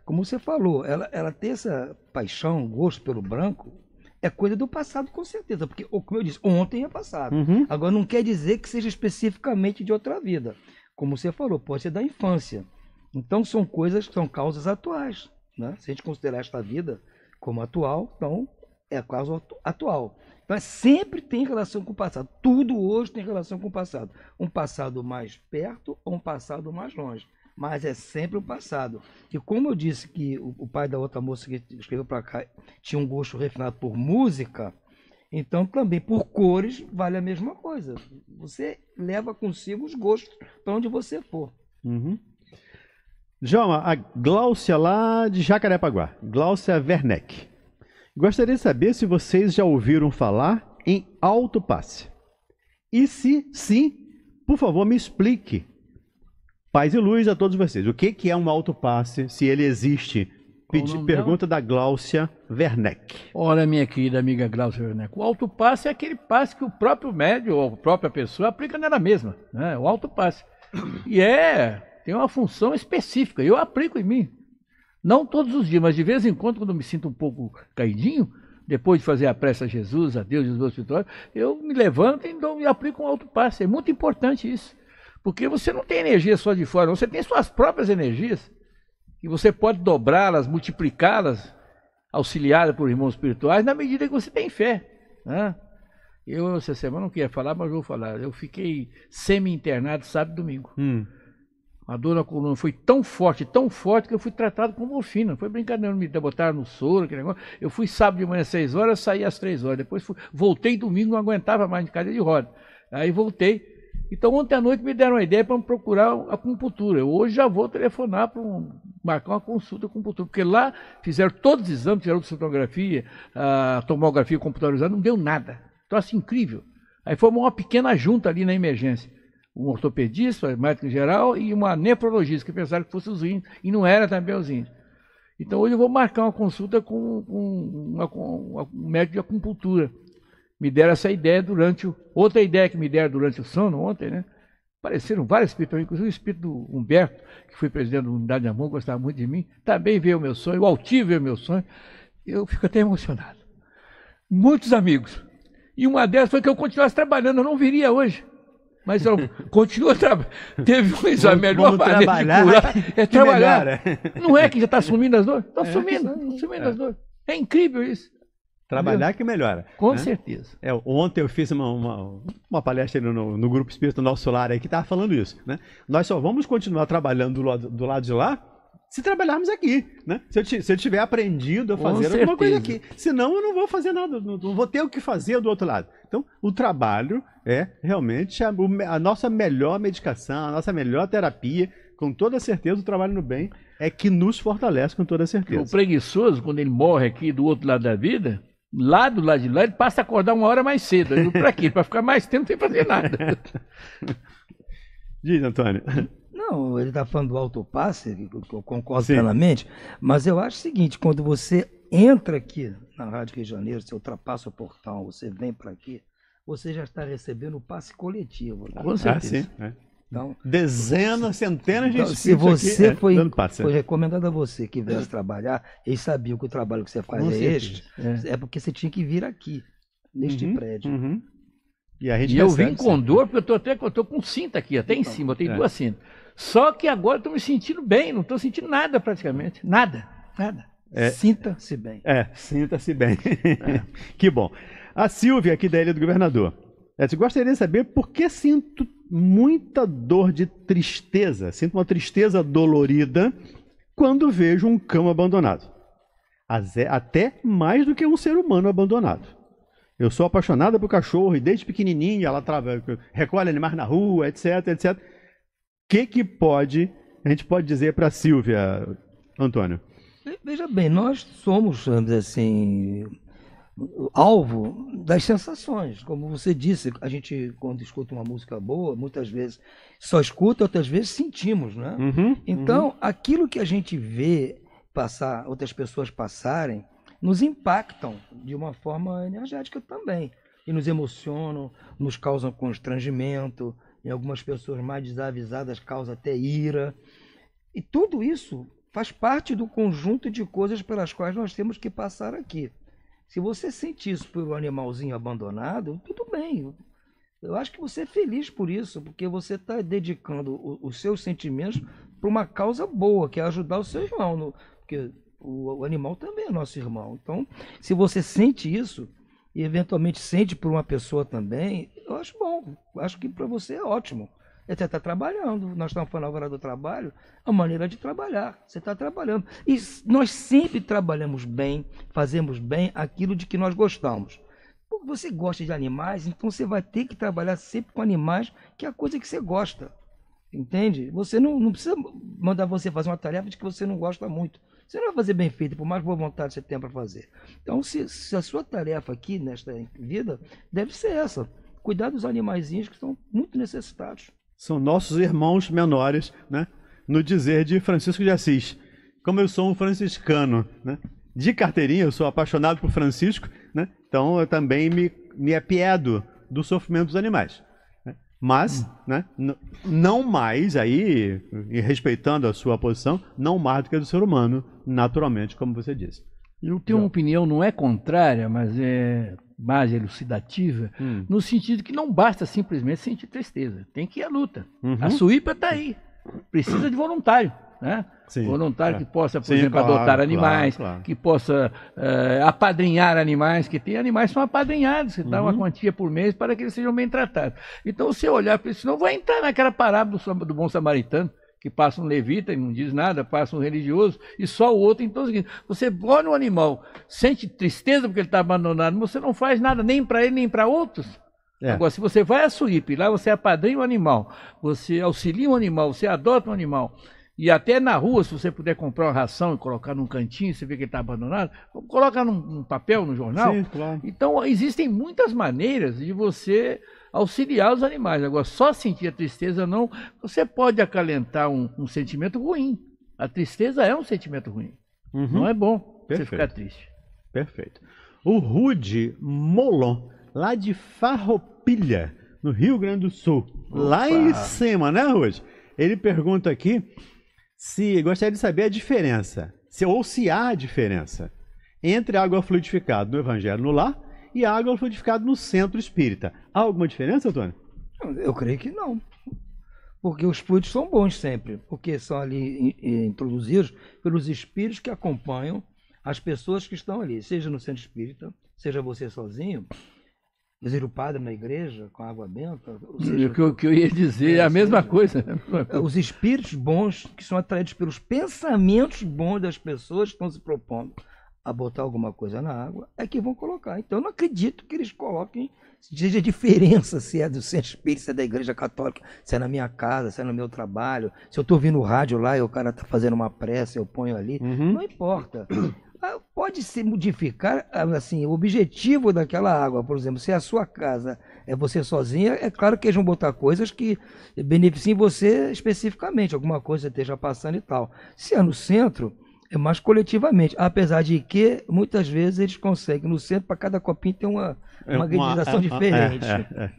Como você falou, ela, ela tem essa paixão, gosto pelo branco, é coisa do passado, com certeza. Porque, como eu disse, ontem é passado. Uhum. Agora, não quer dizer que seja especificamente de outra vida. Como você falou, pode ser da infância. Então, são coisas, são causas atuais. Né? Se a gente considerar esta vida como atual, então é a causa atual. Então, é, sempre tem relação com o passado. Tudo hoje tem relação com o passado. Um passado mais perto ou um passado mais longe mas é sempre o passado. E como eu disse que o, o pai da outra moça que escreveu para cá tinha um gosto refinado por música, então também por cores vale a mesma coisa. Você leva consigo os gostos para onde você for. Uhum. Joma, a Gláucia lá de Jacarepaguá, Gláucia Werneck. Gostaria de saber se vocês já ouviram falar em autopasse. E se sim, por favor, me explique Paz e luz a todos vocês. O que, que é um autopasse, se ele existe? Pedi, pergunta da Gláucia Werneck. Olha minha querida amiga Gláucia Werneck, o autopasse é aquele passe que o próprio médio ou a própria pessoa aplica nela mesma, né? o autopasse. E é, tem uma função específica, eu aplico em mim. Não todos os dias, mas de vez em quando, quando me sinto um pouco caidinho, depois de fazer a prece a Jesus, a Deus e os meus vitórios, eu me levanto e, dou, e aplico um autopasse. É muito importante isso. Porque você não tem energia só de fora, você tem suas próprias energias. E você pode dobrá-las, multiplicá-las, auxiliada por irmãos espirituais, na medida que você tem fé. Né? Eu, essa semana, não queria falar, mas vou falar. Eu fiquei semi-internado sábado e domingo. Hum. A dor na coluna foi tão forte, tão forte, que eu fui tratado com morfina. Não foi brincadeira, não me botaram no soro, aquele negócio. Eu fui sábado de manhã às 6 horas, saí às 3 horas. Depois fui, voltei domingo, não aguentava mais de cadeia de roda. Aí voltei, então, ontem à noite me deram a ideia para procurar a compultura. Eu hoje já vou telefonar para um, marcar uma consulta com o compultura, porque lá fizeram todos os exames, fizeram sonografia, a tomografia computadorizada, não deu nada. Então, assim, incrível. Aí formou uma pequena junta ali na emergência. Um ortopedista, um médico geral e uma nefrologista, que pensaram que fosse os índios e não era também os índios. Então, hoje eu vou marcar uma consulta com, com, uma, com um médico de acupuntura me deram essa ideia durante o... Outra ideia que me deram durante o sono ontem, né? Apareceram vários espíritos, inclusive o espírito do Humberto, que foi presidente da Unidade de Amor, gostava muito de mim, também veio o meu sonho, o Altivo veio o meu sonho. Eu fico até emocionado. Muitos amigos. E uma delas foi que eu continuasse trabalhando, eu não viria hoje. Mas continuou trabalhando. Teve um exame melhor para trabalhar. Né? É trabalhar. Melhora. É. Não é que já está sumindo as dores? Está é, sumindo, é, sumindo as dores. É incrível isso. Trabalhar que melhora. Com né? certeza. É, ontem eu fiz uma, uma, uma palestra no, no, Grupo Espírito Nosso Solar aí que estava falando isso. Né? Nós só vamos continuar trabalhando do lado, do lado de lá se trabalharmos aqui, né? Se eu, se eu tiver aprendido a fazer alguma coisa aqui. Senão eu não vou fazer nada, não, não, vou ter o que fazer do outro lado. Então, o trabalho é realmente a, a nossa melhor medicação, a nossa melhor terapia. Com toda certeza, o trabalho no bem é que nos fortalece com toda certeza. O preguiçoso, quando ele morre aqui do outro lado da vida, lá do lado de lá, ele passa a acordar uma hora mais cedo. Eu, pra quê? Pra ficar mais tempo sem fazer nada. Diz, Antônio. Não, ele está falando do autopasse, eu concordo Sim. plenamente, mas eu acho o seguinte, quando você entra aqui na Rádio Rio de Janeiro, você ultrapassa o portal, você vem para aqui, você já está recebendo o passe coletivo. Com certeza. Ah, sim. É. Então, Dezenas, centenas de então, Se você aqui, é, foi, foi recomendado a você que viesse é. trabalhar, eles sabia que o trabalho que você faz é este, é. é. porque você tinha que vir aqui, neste uhum, prédio. Uhum. E, a gente e eu vim com dor, porque eu estou até eu tô com cinta aqui, até em então, cima, eu tenho é. duas cintas. Só que agora estou me sentindo bem, não estou sentindo nada praticamente. Nada, nada. É, sinta-se bem. É, sinta-se bem. que bom. A Silvia, aqui da Ilha do Governador. É, eu gostaria de saber por que sinto muita dor de tristeza, sinto uma tristeza dolorida quando vejo um cão abandonado. É, até mais do que um ser humano abandonado. Eu sou apaixonada por cachorro e desde pequenininha ela trava, recolhe animais na rua, etc, etc. O que, que pode, a gente pode dizer para a Silvia, Antônio? Veja bem, nós somos, assim, alvo das sensações. Como você disse, a gente, quando escuta uma música boa, muitas vezes só escuta, outras vezes sentimos, né? Uhum, então, uhum. aquilo que a gente vê passar, outras pessoas passarem, nos impactam de uma forma energética também. E nos emocionam, nos causam constrangimento, em algumas pessoas mais desavisadas causa até ira. E tudo isso faz parte do conjunto de coisas pelas quais nós temos que passar aqui. Se você sente isso por um animalzinho abandonado, tudo bem. Eu acho que você é feliz por isso, porque você está dedicando os seus sentimentos para uma causa boa, que é ajudar o seu irmão. No, porque o, o, animal também é nosso irmão. Então, se você sente isso, e eventualmente sente por uma pessoa também, eu acho bom. Eu acho que para você é ótimo. Você está trabalhando. Nós estamos falando agora do trabalho, a maneira de trabalhar. Você está trabalhando. E nós sempre trabalhamos bem, fazemos bem aquilo de que nós gostamos. Porque você gosta de animais, então você vai ter que trabalhar sempre com animais, que é a coisa que você gosta. Entende? Você não, não precisa mandar você fazer uma tarefa de que você não gosta muito. Você não vai fazer bem feito, por mais boa vontade você tenha para fazer. Então, se, se, a sua tarefa aqui nesta vida deve ser essa: cuidar dos animaizinhos que estão muito necessitados. São nossos irmãos menores, né? No dizer de Francisco de Assis. Como eu sou um franciscano, né? De carteirinha, eu sou apaixonado por Francisco, né? Então eu também me, me apiedo do sofrimento dos animais. Né? Mas, né? Não mais aí, respeitando a sua posição, não mais do que do ser humano, naturalmente, como você disse. Eu tenho uma opinião, não é contrária, mas é mais elucidativa, hum. no sentido que não basta simplesmente sentir tristeza, tem que ir à luta. Uhum. A suípa está aí, precisa de voluntário. Né? Sim, voluntário é. que possa, por Sim, exemplo, claro, adotar animais, claro, claro. que possa uh, apadrinhar animais, que tem animais que são apadrinhados, você uhum. dá uma uhum. quantia por mês para que eles sejam bem tratados. Então, se olhar para isso, não vai entrar naquela parábola do, do bom samaritano, que passa um levita e não diz nada, passa um religioso, e só o outro. Então, é você olha um animal, sente tristeza porque ele está abandonado, mas você não faz nada nem para ele nem para outros. É. Agora, se você vai a Suípe, lá você apadrinha um animal, você auxilia um animal, você adota um animal, e até na rua, se você puder comprar uma ração e colocar num cantinho, você vê que ele está abandonado, coloca num, num, papel, no jornal. Sim, claro. Então, existem muitas maneiras de você auxiliar os animais. Agora, só sentir a tristeza não. Você pode acalentar um, um sentimento ruim. A tristeza é um sentimento ruim. Uhum. Não é bom Perfeito. você ficar triste. Perfeito. O Rude Molon, lá de Farropilha, no Rio Grande do Sul. Opa. Lá em cima, né, Rude? Ele pergunta aqui se gostaria de saber a diferença, se, ou se há diferença entre a água fluidificada no Evangelho no lar e a água fluidificada no centro espírita. Há alguma diferença, Antônio? Eu creio que não. Porque os fluidos são bons sempre, porque são ali introduzidos pelos espíritos que acompanham as pessoas que estão ali, seja no centro espírita, seja você sozinho, dizer o padre na igreja com água benta? o que eu, que eu, ia dizer é a é, mesma coisa. Né? Os espíritos bons que são atraídos pelos pensamentos bons das pessoas que estão se propondo a botar alguma coisa na água, é que vão colocar. Então, eu não acredito que eles coloquem, seja diferença se é do centro é espírita, se é da igreja católica, se é na minha casa, se é no meu trabalho, se eu estou ouvindo rádio lá e o cara está fazendo uma prece, eu ponho ali, uhum. não importa. Ah, pode se modificar ah, assim o objetivo daquela água, por exemplo, se é a sua casa é você sozinha, é claro que eles vão botar coisas que beneficiem você especificamente, alguma coisa esteja passando e tal. Se é no centro, é mais coletivamente, apesar de que muitas vezes eles conseguem no centro para cada copinho tem é, uma uma, organização é, diferente.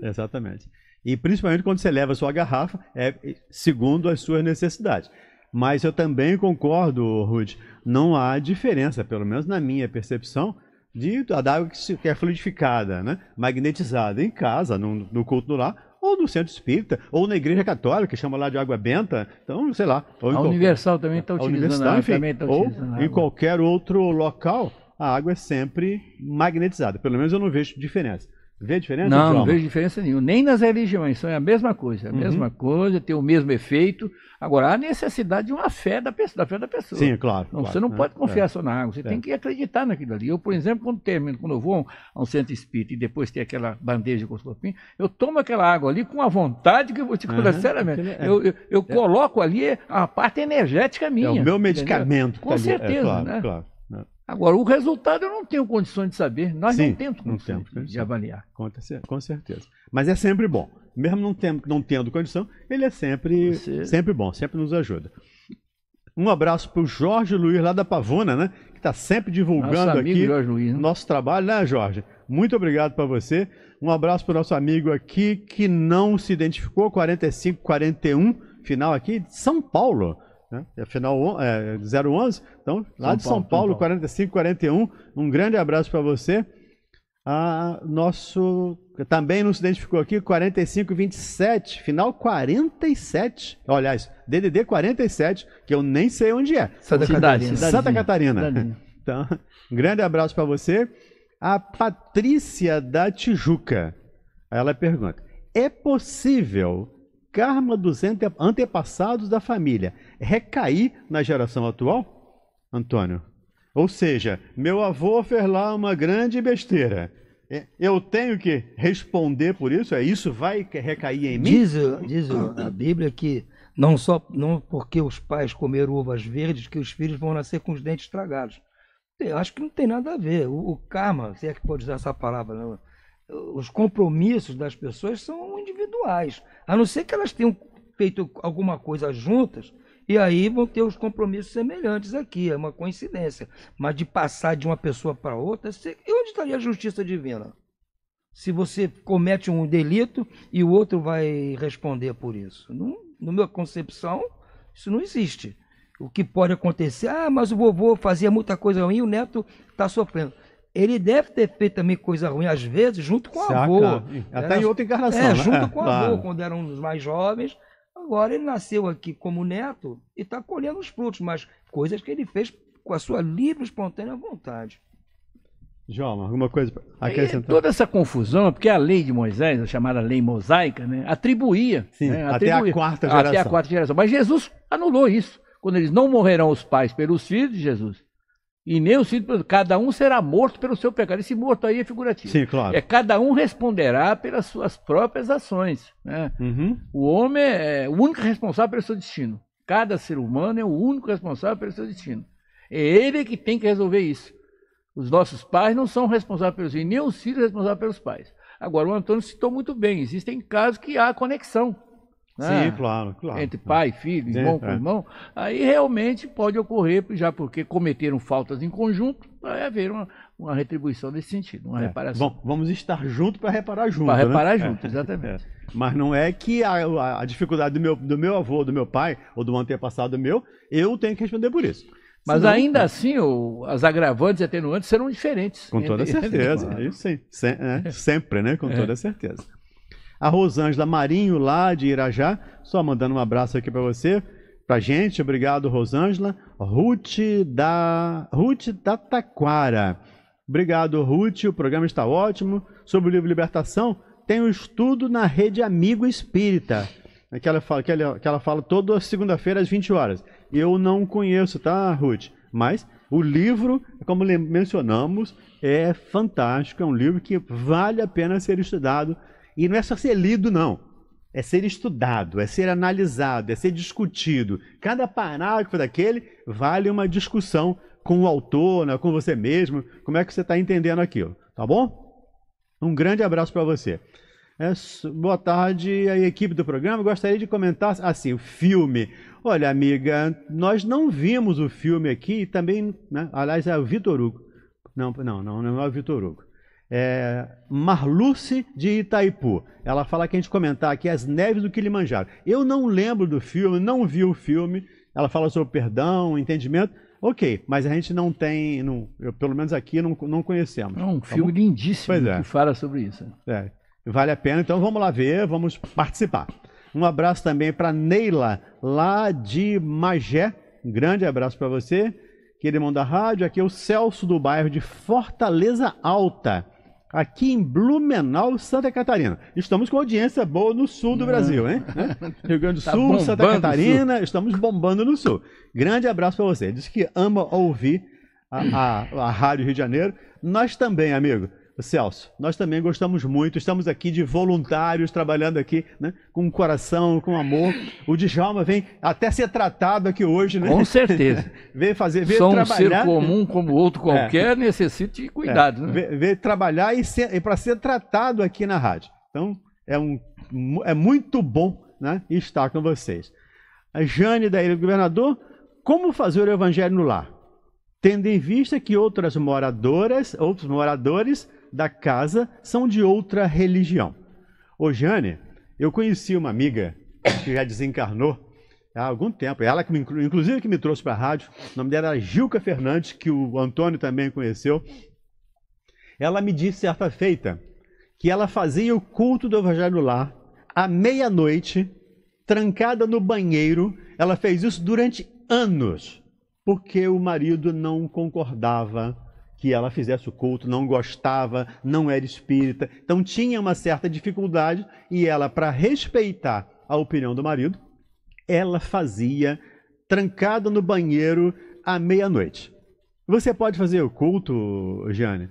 exatamente. E principalmente quando você leva a sua garrafa, é segundo as suas necessidades. Mas eu também concordo, Rude, não há diferença, pelo menos na minha percepção, de da água que, é fluidificada, né? magnetizada em casa, no, no culto do lar, ou no centro espírita, ou na igreja católica, que chama lá de água benta, então, sei lá. a qualquer... Universal também está utilizando, água, enfim, também tá utilizando ou em qualquer outro local, a água é sempre magnetizada. Pelo menos eu não vejo diferença. Vê diferença? Não, não vejo diferença nenhuma. Nem nas religiões, são é a mesma coisa. É a uhum. mesma coisa, tem o mesmo efeito. Agora, há necessidade de uma fé da, pessoa, da fé da pessoa. Sim, claro. Não, claro você não né? pode confiar é. só na água, você é. tem que acreditar naquilo ali. Eu, por exemplo, quando termino, quando eu vou a um centro espírita e depois tem aquela bandeja com os copinhos, eu tomo aquela água ali com a vontade que eu vou te contar, uhum. É. Eu, eu, eu é. coloco ali a parte energética minha. É o meu medicamento. Com tá certeza, É, claro, né? Claro. Agora, o resultado eu não tenho condições de saber. Nós Sim, não temos condições de, de avaliar. Com certeza. Mas é sempre bom. Mesmo não, não tendo condição, ele é sempre, Você... sempre bom, sempre nos ajuda. Um abraço para o Jorge Luiz, lá da Pavuna, né? Que está sempre divulgando aqui Luiz, né? nosso trabalho, né, Jorge? Muito obrigado para você. Um abraço para o nosso amigo aqui que não se identificou, 4541, final aqui, de São Paulo. Né? É final é, 011. Então, lá São de Paulo, São Paulo, Paulo, 45, 41. Um grande abraço para você. Ah, nosso também nos identificou aqui 4527, final 47. Olha aliás, DDD 47, que eu nem sei onde é. Santa Cidade, Catarina. Santa Catarina. Então, um grande abraço para você. A Patrícia da Tijuca. Ela pergunta: É possível karma dos antepassados da família recair na geração atual, Antônio? Ou seja, meu avô fez lá uma grande besteira. É, eu tenho que responder por isso? É isso vai recair em mim? Diz, diz a Bíblia que não só não porque os pais comeram uvas verdes que os filhos vão nascer com os dentes estragados. Eu acho que não tem nada a ver. O, o karma, se é que pode usar essa palavra, não, os compromissos das pessoas são individuais, a não ser que elas tenham feito alguma coisa juntas e aí vão ter os compromissos semelhantes aqui, é uma coincidência. Mas de passar de uma pessoa para outra, e onde estaria a justiça divina? Se você comete um delito e o outro vai responder por isso. Não, no minha concepção, isso não existe. O que pode acontecer, ah, mas o vovô fazia muita coisa ruim e o neto está sofrendo ele deve ter feito também coisa ruim, às vezes, junto com o avô. Até em né? outra encarnação. É, né? junto com o é, claro. avô, quando eram os mais jovens. Agora ele nasceu aqui como neto e está colhendo os frutos, mas coisas que ele fez com a sua livre, espontânea vontade. João, alguma coisa a acrescentar? Toda essa confusão, porque a lei de Moisés, a chamada lei mosaica, né, atribuía, Sim, né, atribuía, até a quarta geração. Até a quarta geração. Mas Jesus anulou isso. Quando eles não morrerão os pais pelos filhos de Jesus, e nem o filho cada um será morto pelo seu pecado. Esse morto aí é figurativo. Sim, claro. É cada um responderá pelas suas próprias ações. Né? Uhum. O homem é o único responsável pelo seu destino. Cada ser humano é o único responsável pelo seu destino. É ele que tem que resolver isso. Os nossos pais não são responsáveis pelos filhos, nem os filhos responsáveis pelos pais. Agora, o Antônio citou muito bem: existem casos que há conexão. Né? Sim, claro, claro. Entre pai, filho, é, irmão é. com é. irmão, aí realmente pode ocorrer, já porque cometeram faltas em conjunto, vai haver uma, uma retribuição nesse sentido, uma é. reparação. Bom, vamos estar junto para reparar junto. Para né? reparar né? junto, exatamente. É. Mas não é que a, a dificuldade do meu, do meu avô, do meu pai, ou do antepassado meu, eu tenho que responder por isso. Mas Senão, ainda é. assim, o, as agravantes e atenuantes serão diferentes. Com toda certeza, isso sim. É, sempre, né? Com toda certeza. A Rosângela Marinho, lá de Irajá, só mandando um abraço aqui para você, para gente. Obrigado, Rosângela. Ruth da, Ruth da Taquara. Obrigado, Ruth. O programa está ótimo. Sobre o livro Libertação, tem um estudo na Rede Amigo Espírita. É que ela fala, que ela, que ela fala toda segunda-feira às 20 horas. Eu não conheço, tá, Ruth? Mas o livro, como mencionamos, é fantástico, é um livro que vale a pena ser estudado e não é só ser lido, não. É ser estudado, é ser analisado, é ser discutido. Cada parágrafo daquele vale uma discussão com o autor, né, com você mesmo. Como é que você está entendendo aquilo? Tá bom? Um grande abraço para você. É, boa tarde, a equipe do programa. Gostaria de comentar assim, o filme. Olha, amiga, nós não vimos o filme aqui e também, né? Aliás, é o Vitor Hugo. Não, não, não, não é o Vitor Hugo é, Marluce de Itaipu. Ela fala que a gente comentar aqui as neves do Kilimanjaro. Eu não lembro do filme, não vi o filme. Ela fala sobre perdão, entendimento. Ok, mas a gente não tem, não, eu, pelo menos aqui não, não conhecemos. É um tá filme bom? lindíssimo é. que fala sobre isso. É, vale a pena, então vamos lá ver, vamos participar. Um abraço também para Neila, lá de Magé. Um grande abraço para você, querido irmão da rádio. Aqui é o Celso do bairro de Fortaleza Alta aqui em Blumenau, Santa Catarina. Estamos com audiência boa no sul do hum. Brasil, hein? Rio Grande do tá Sul, Santa Catarina, sul. estamos bombando no sul. Grande abraço para você. Diz que ama ouvir a, a, a Rádio Rio de Janeiro. Nós também, amigo. Celso, nós também gostamos muito, estamos aqui de voluntários, trabalhando aqui, né? Com coração, com amor. O Djalma vem até ser tratado aqui hoje, né? Com certeza. vem fazer, vem São um ser comum como outro é. qualquer, é. necessita de cuidado, é. né? Vem, vem trabalhar e, e para ser tratado aqui na rádio. Então, é, um, é muito bom né, estar com vocês. A Jane da Ilha do Governador, como fazer o evangelho no lar? Tendo em vista que outras moradoras, outros moradores da casa são de outra religião. Ô, Jane, eu conheci uma amiga que já desencarnou há algum tempo. Ela, que me, inclusive, que me trouxe para a rádio. O nome dela era Gilca Fernandes, que o Antônio também conheceu. Ela me disse, certa feita, que ela fazia o culto do Evangelho lá à meia-noite, trancada no banheiro. Ela fez isso durante anos, porque o marido não concordava que ela fizesse o culto, não gostava, não era espírita. Então tinha uma certa dificuldade e ela, para respeitar a opinião do marido, ela fazia trancada no banheiro à meia-noite. Você pode fazer o culto, Jane,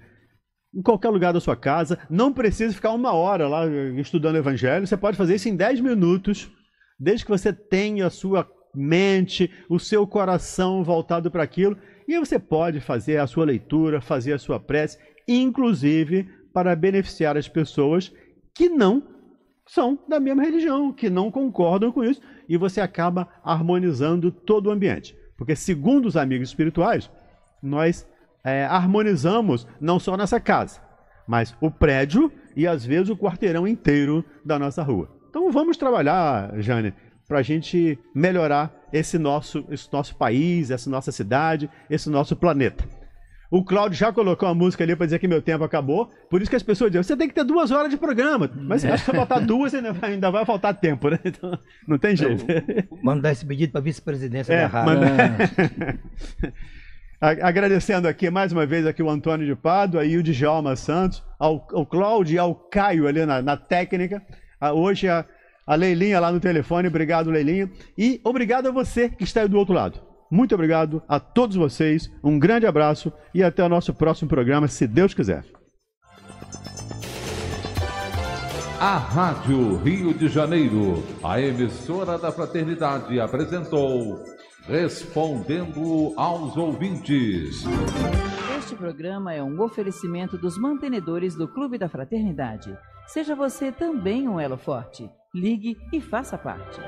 em qualquer lugar da sua casa, não precisa ficar uma hora lá estudando o evangelho, você pode fazer isso em 10 minutos, desde que você tenha a sua mente, o seu coração voltado para aquilo e aí você pode fazer a sua leitura, fazer a sua prece, inclusive para beneficiar as pessoas que não são da mesma religião, que não concordam com isso, e você acaba harmonizando todo o ambiente. Porque, segundo os amigos espirituais, nós é, harmonizamos não só nossa casa, mas o prédio e às vezes o quarteirão inteiro da nossa rua. Então vamos trabalhar, Jane, para a gente melhorar esse nosso, esse nosso país, essa nossa cidade, esse nosso planeta. O Claudio já colocou uma música ali para dizer que meu tempo acabou. Por isso que as pessoas dizem, você tem que ter duas horas de programa. Mas é. se faltar duas, ainda vai, ainda vai faltar tempo, né? Então, não tem jeito. Eu, mandar esse pedido para a vice-presidência é, da rádio. Manda... Agradecendo aqui mais uma vez aqui o Antônio de Pado, aí o Djalma Santos, ao, ao Cláudio e ao Caio ali na, na técnica. A, hoje a, a Leilinha lá no telefone. Obrigado, Leilinha. E obrigado a você que está aí do outro lado. Muito obrigado a todos vocês. Um grande abraço e até o nosso próximo programa, se Deus quiser. A Rádio Rio de Janeiro, a emissora da fraternidade, apresentou Respondendo aos Ouvintes. Este programa é um oferecimento dos mantenedores do Clube da Fraternidade. Seja você também um elo forte. Ligue e faça parte.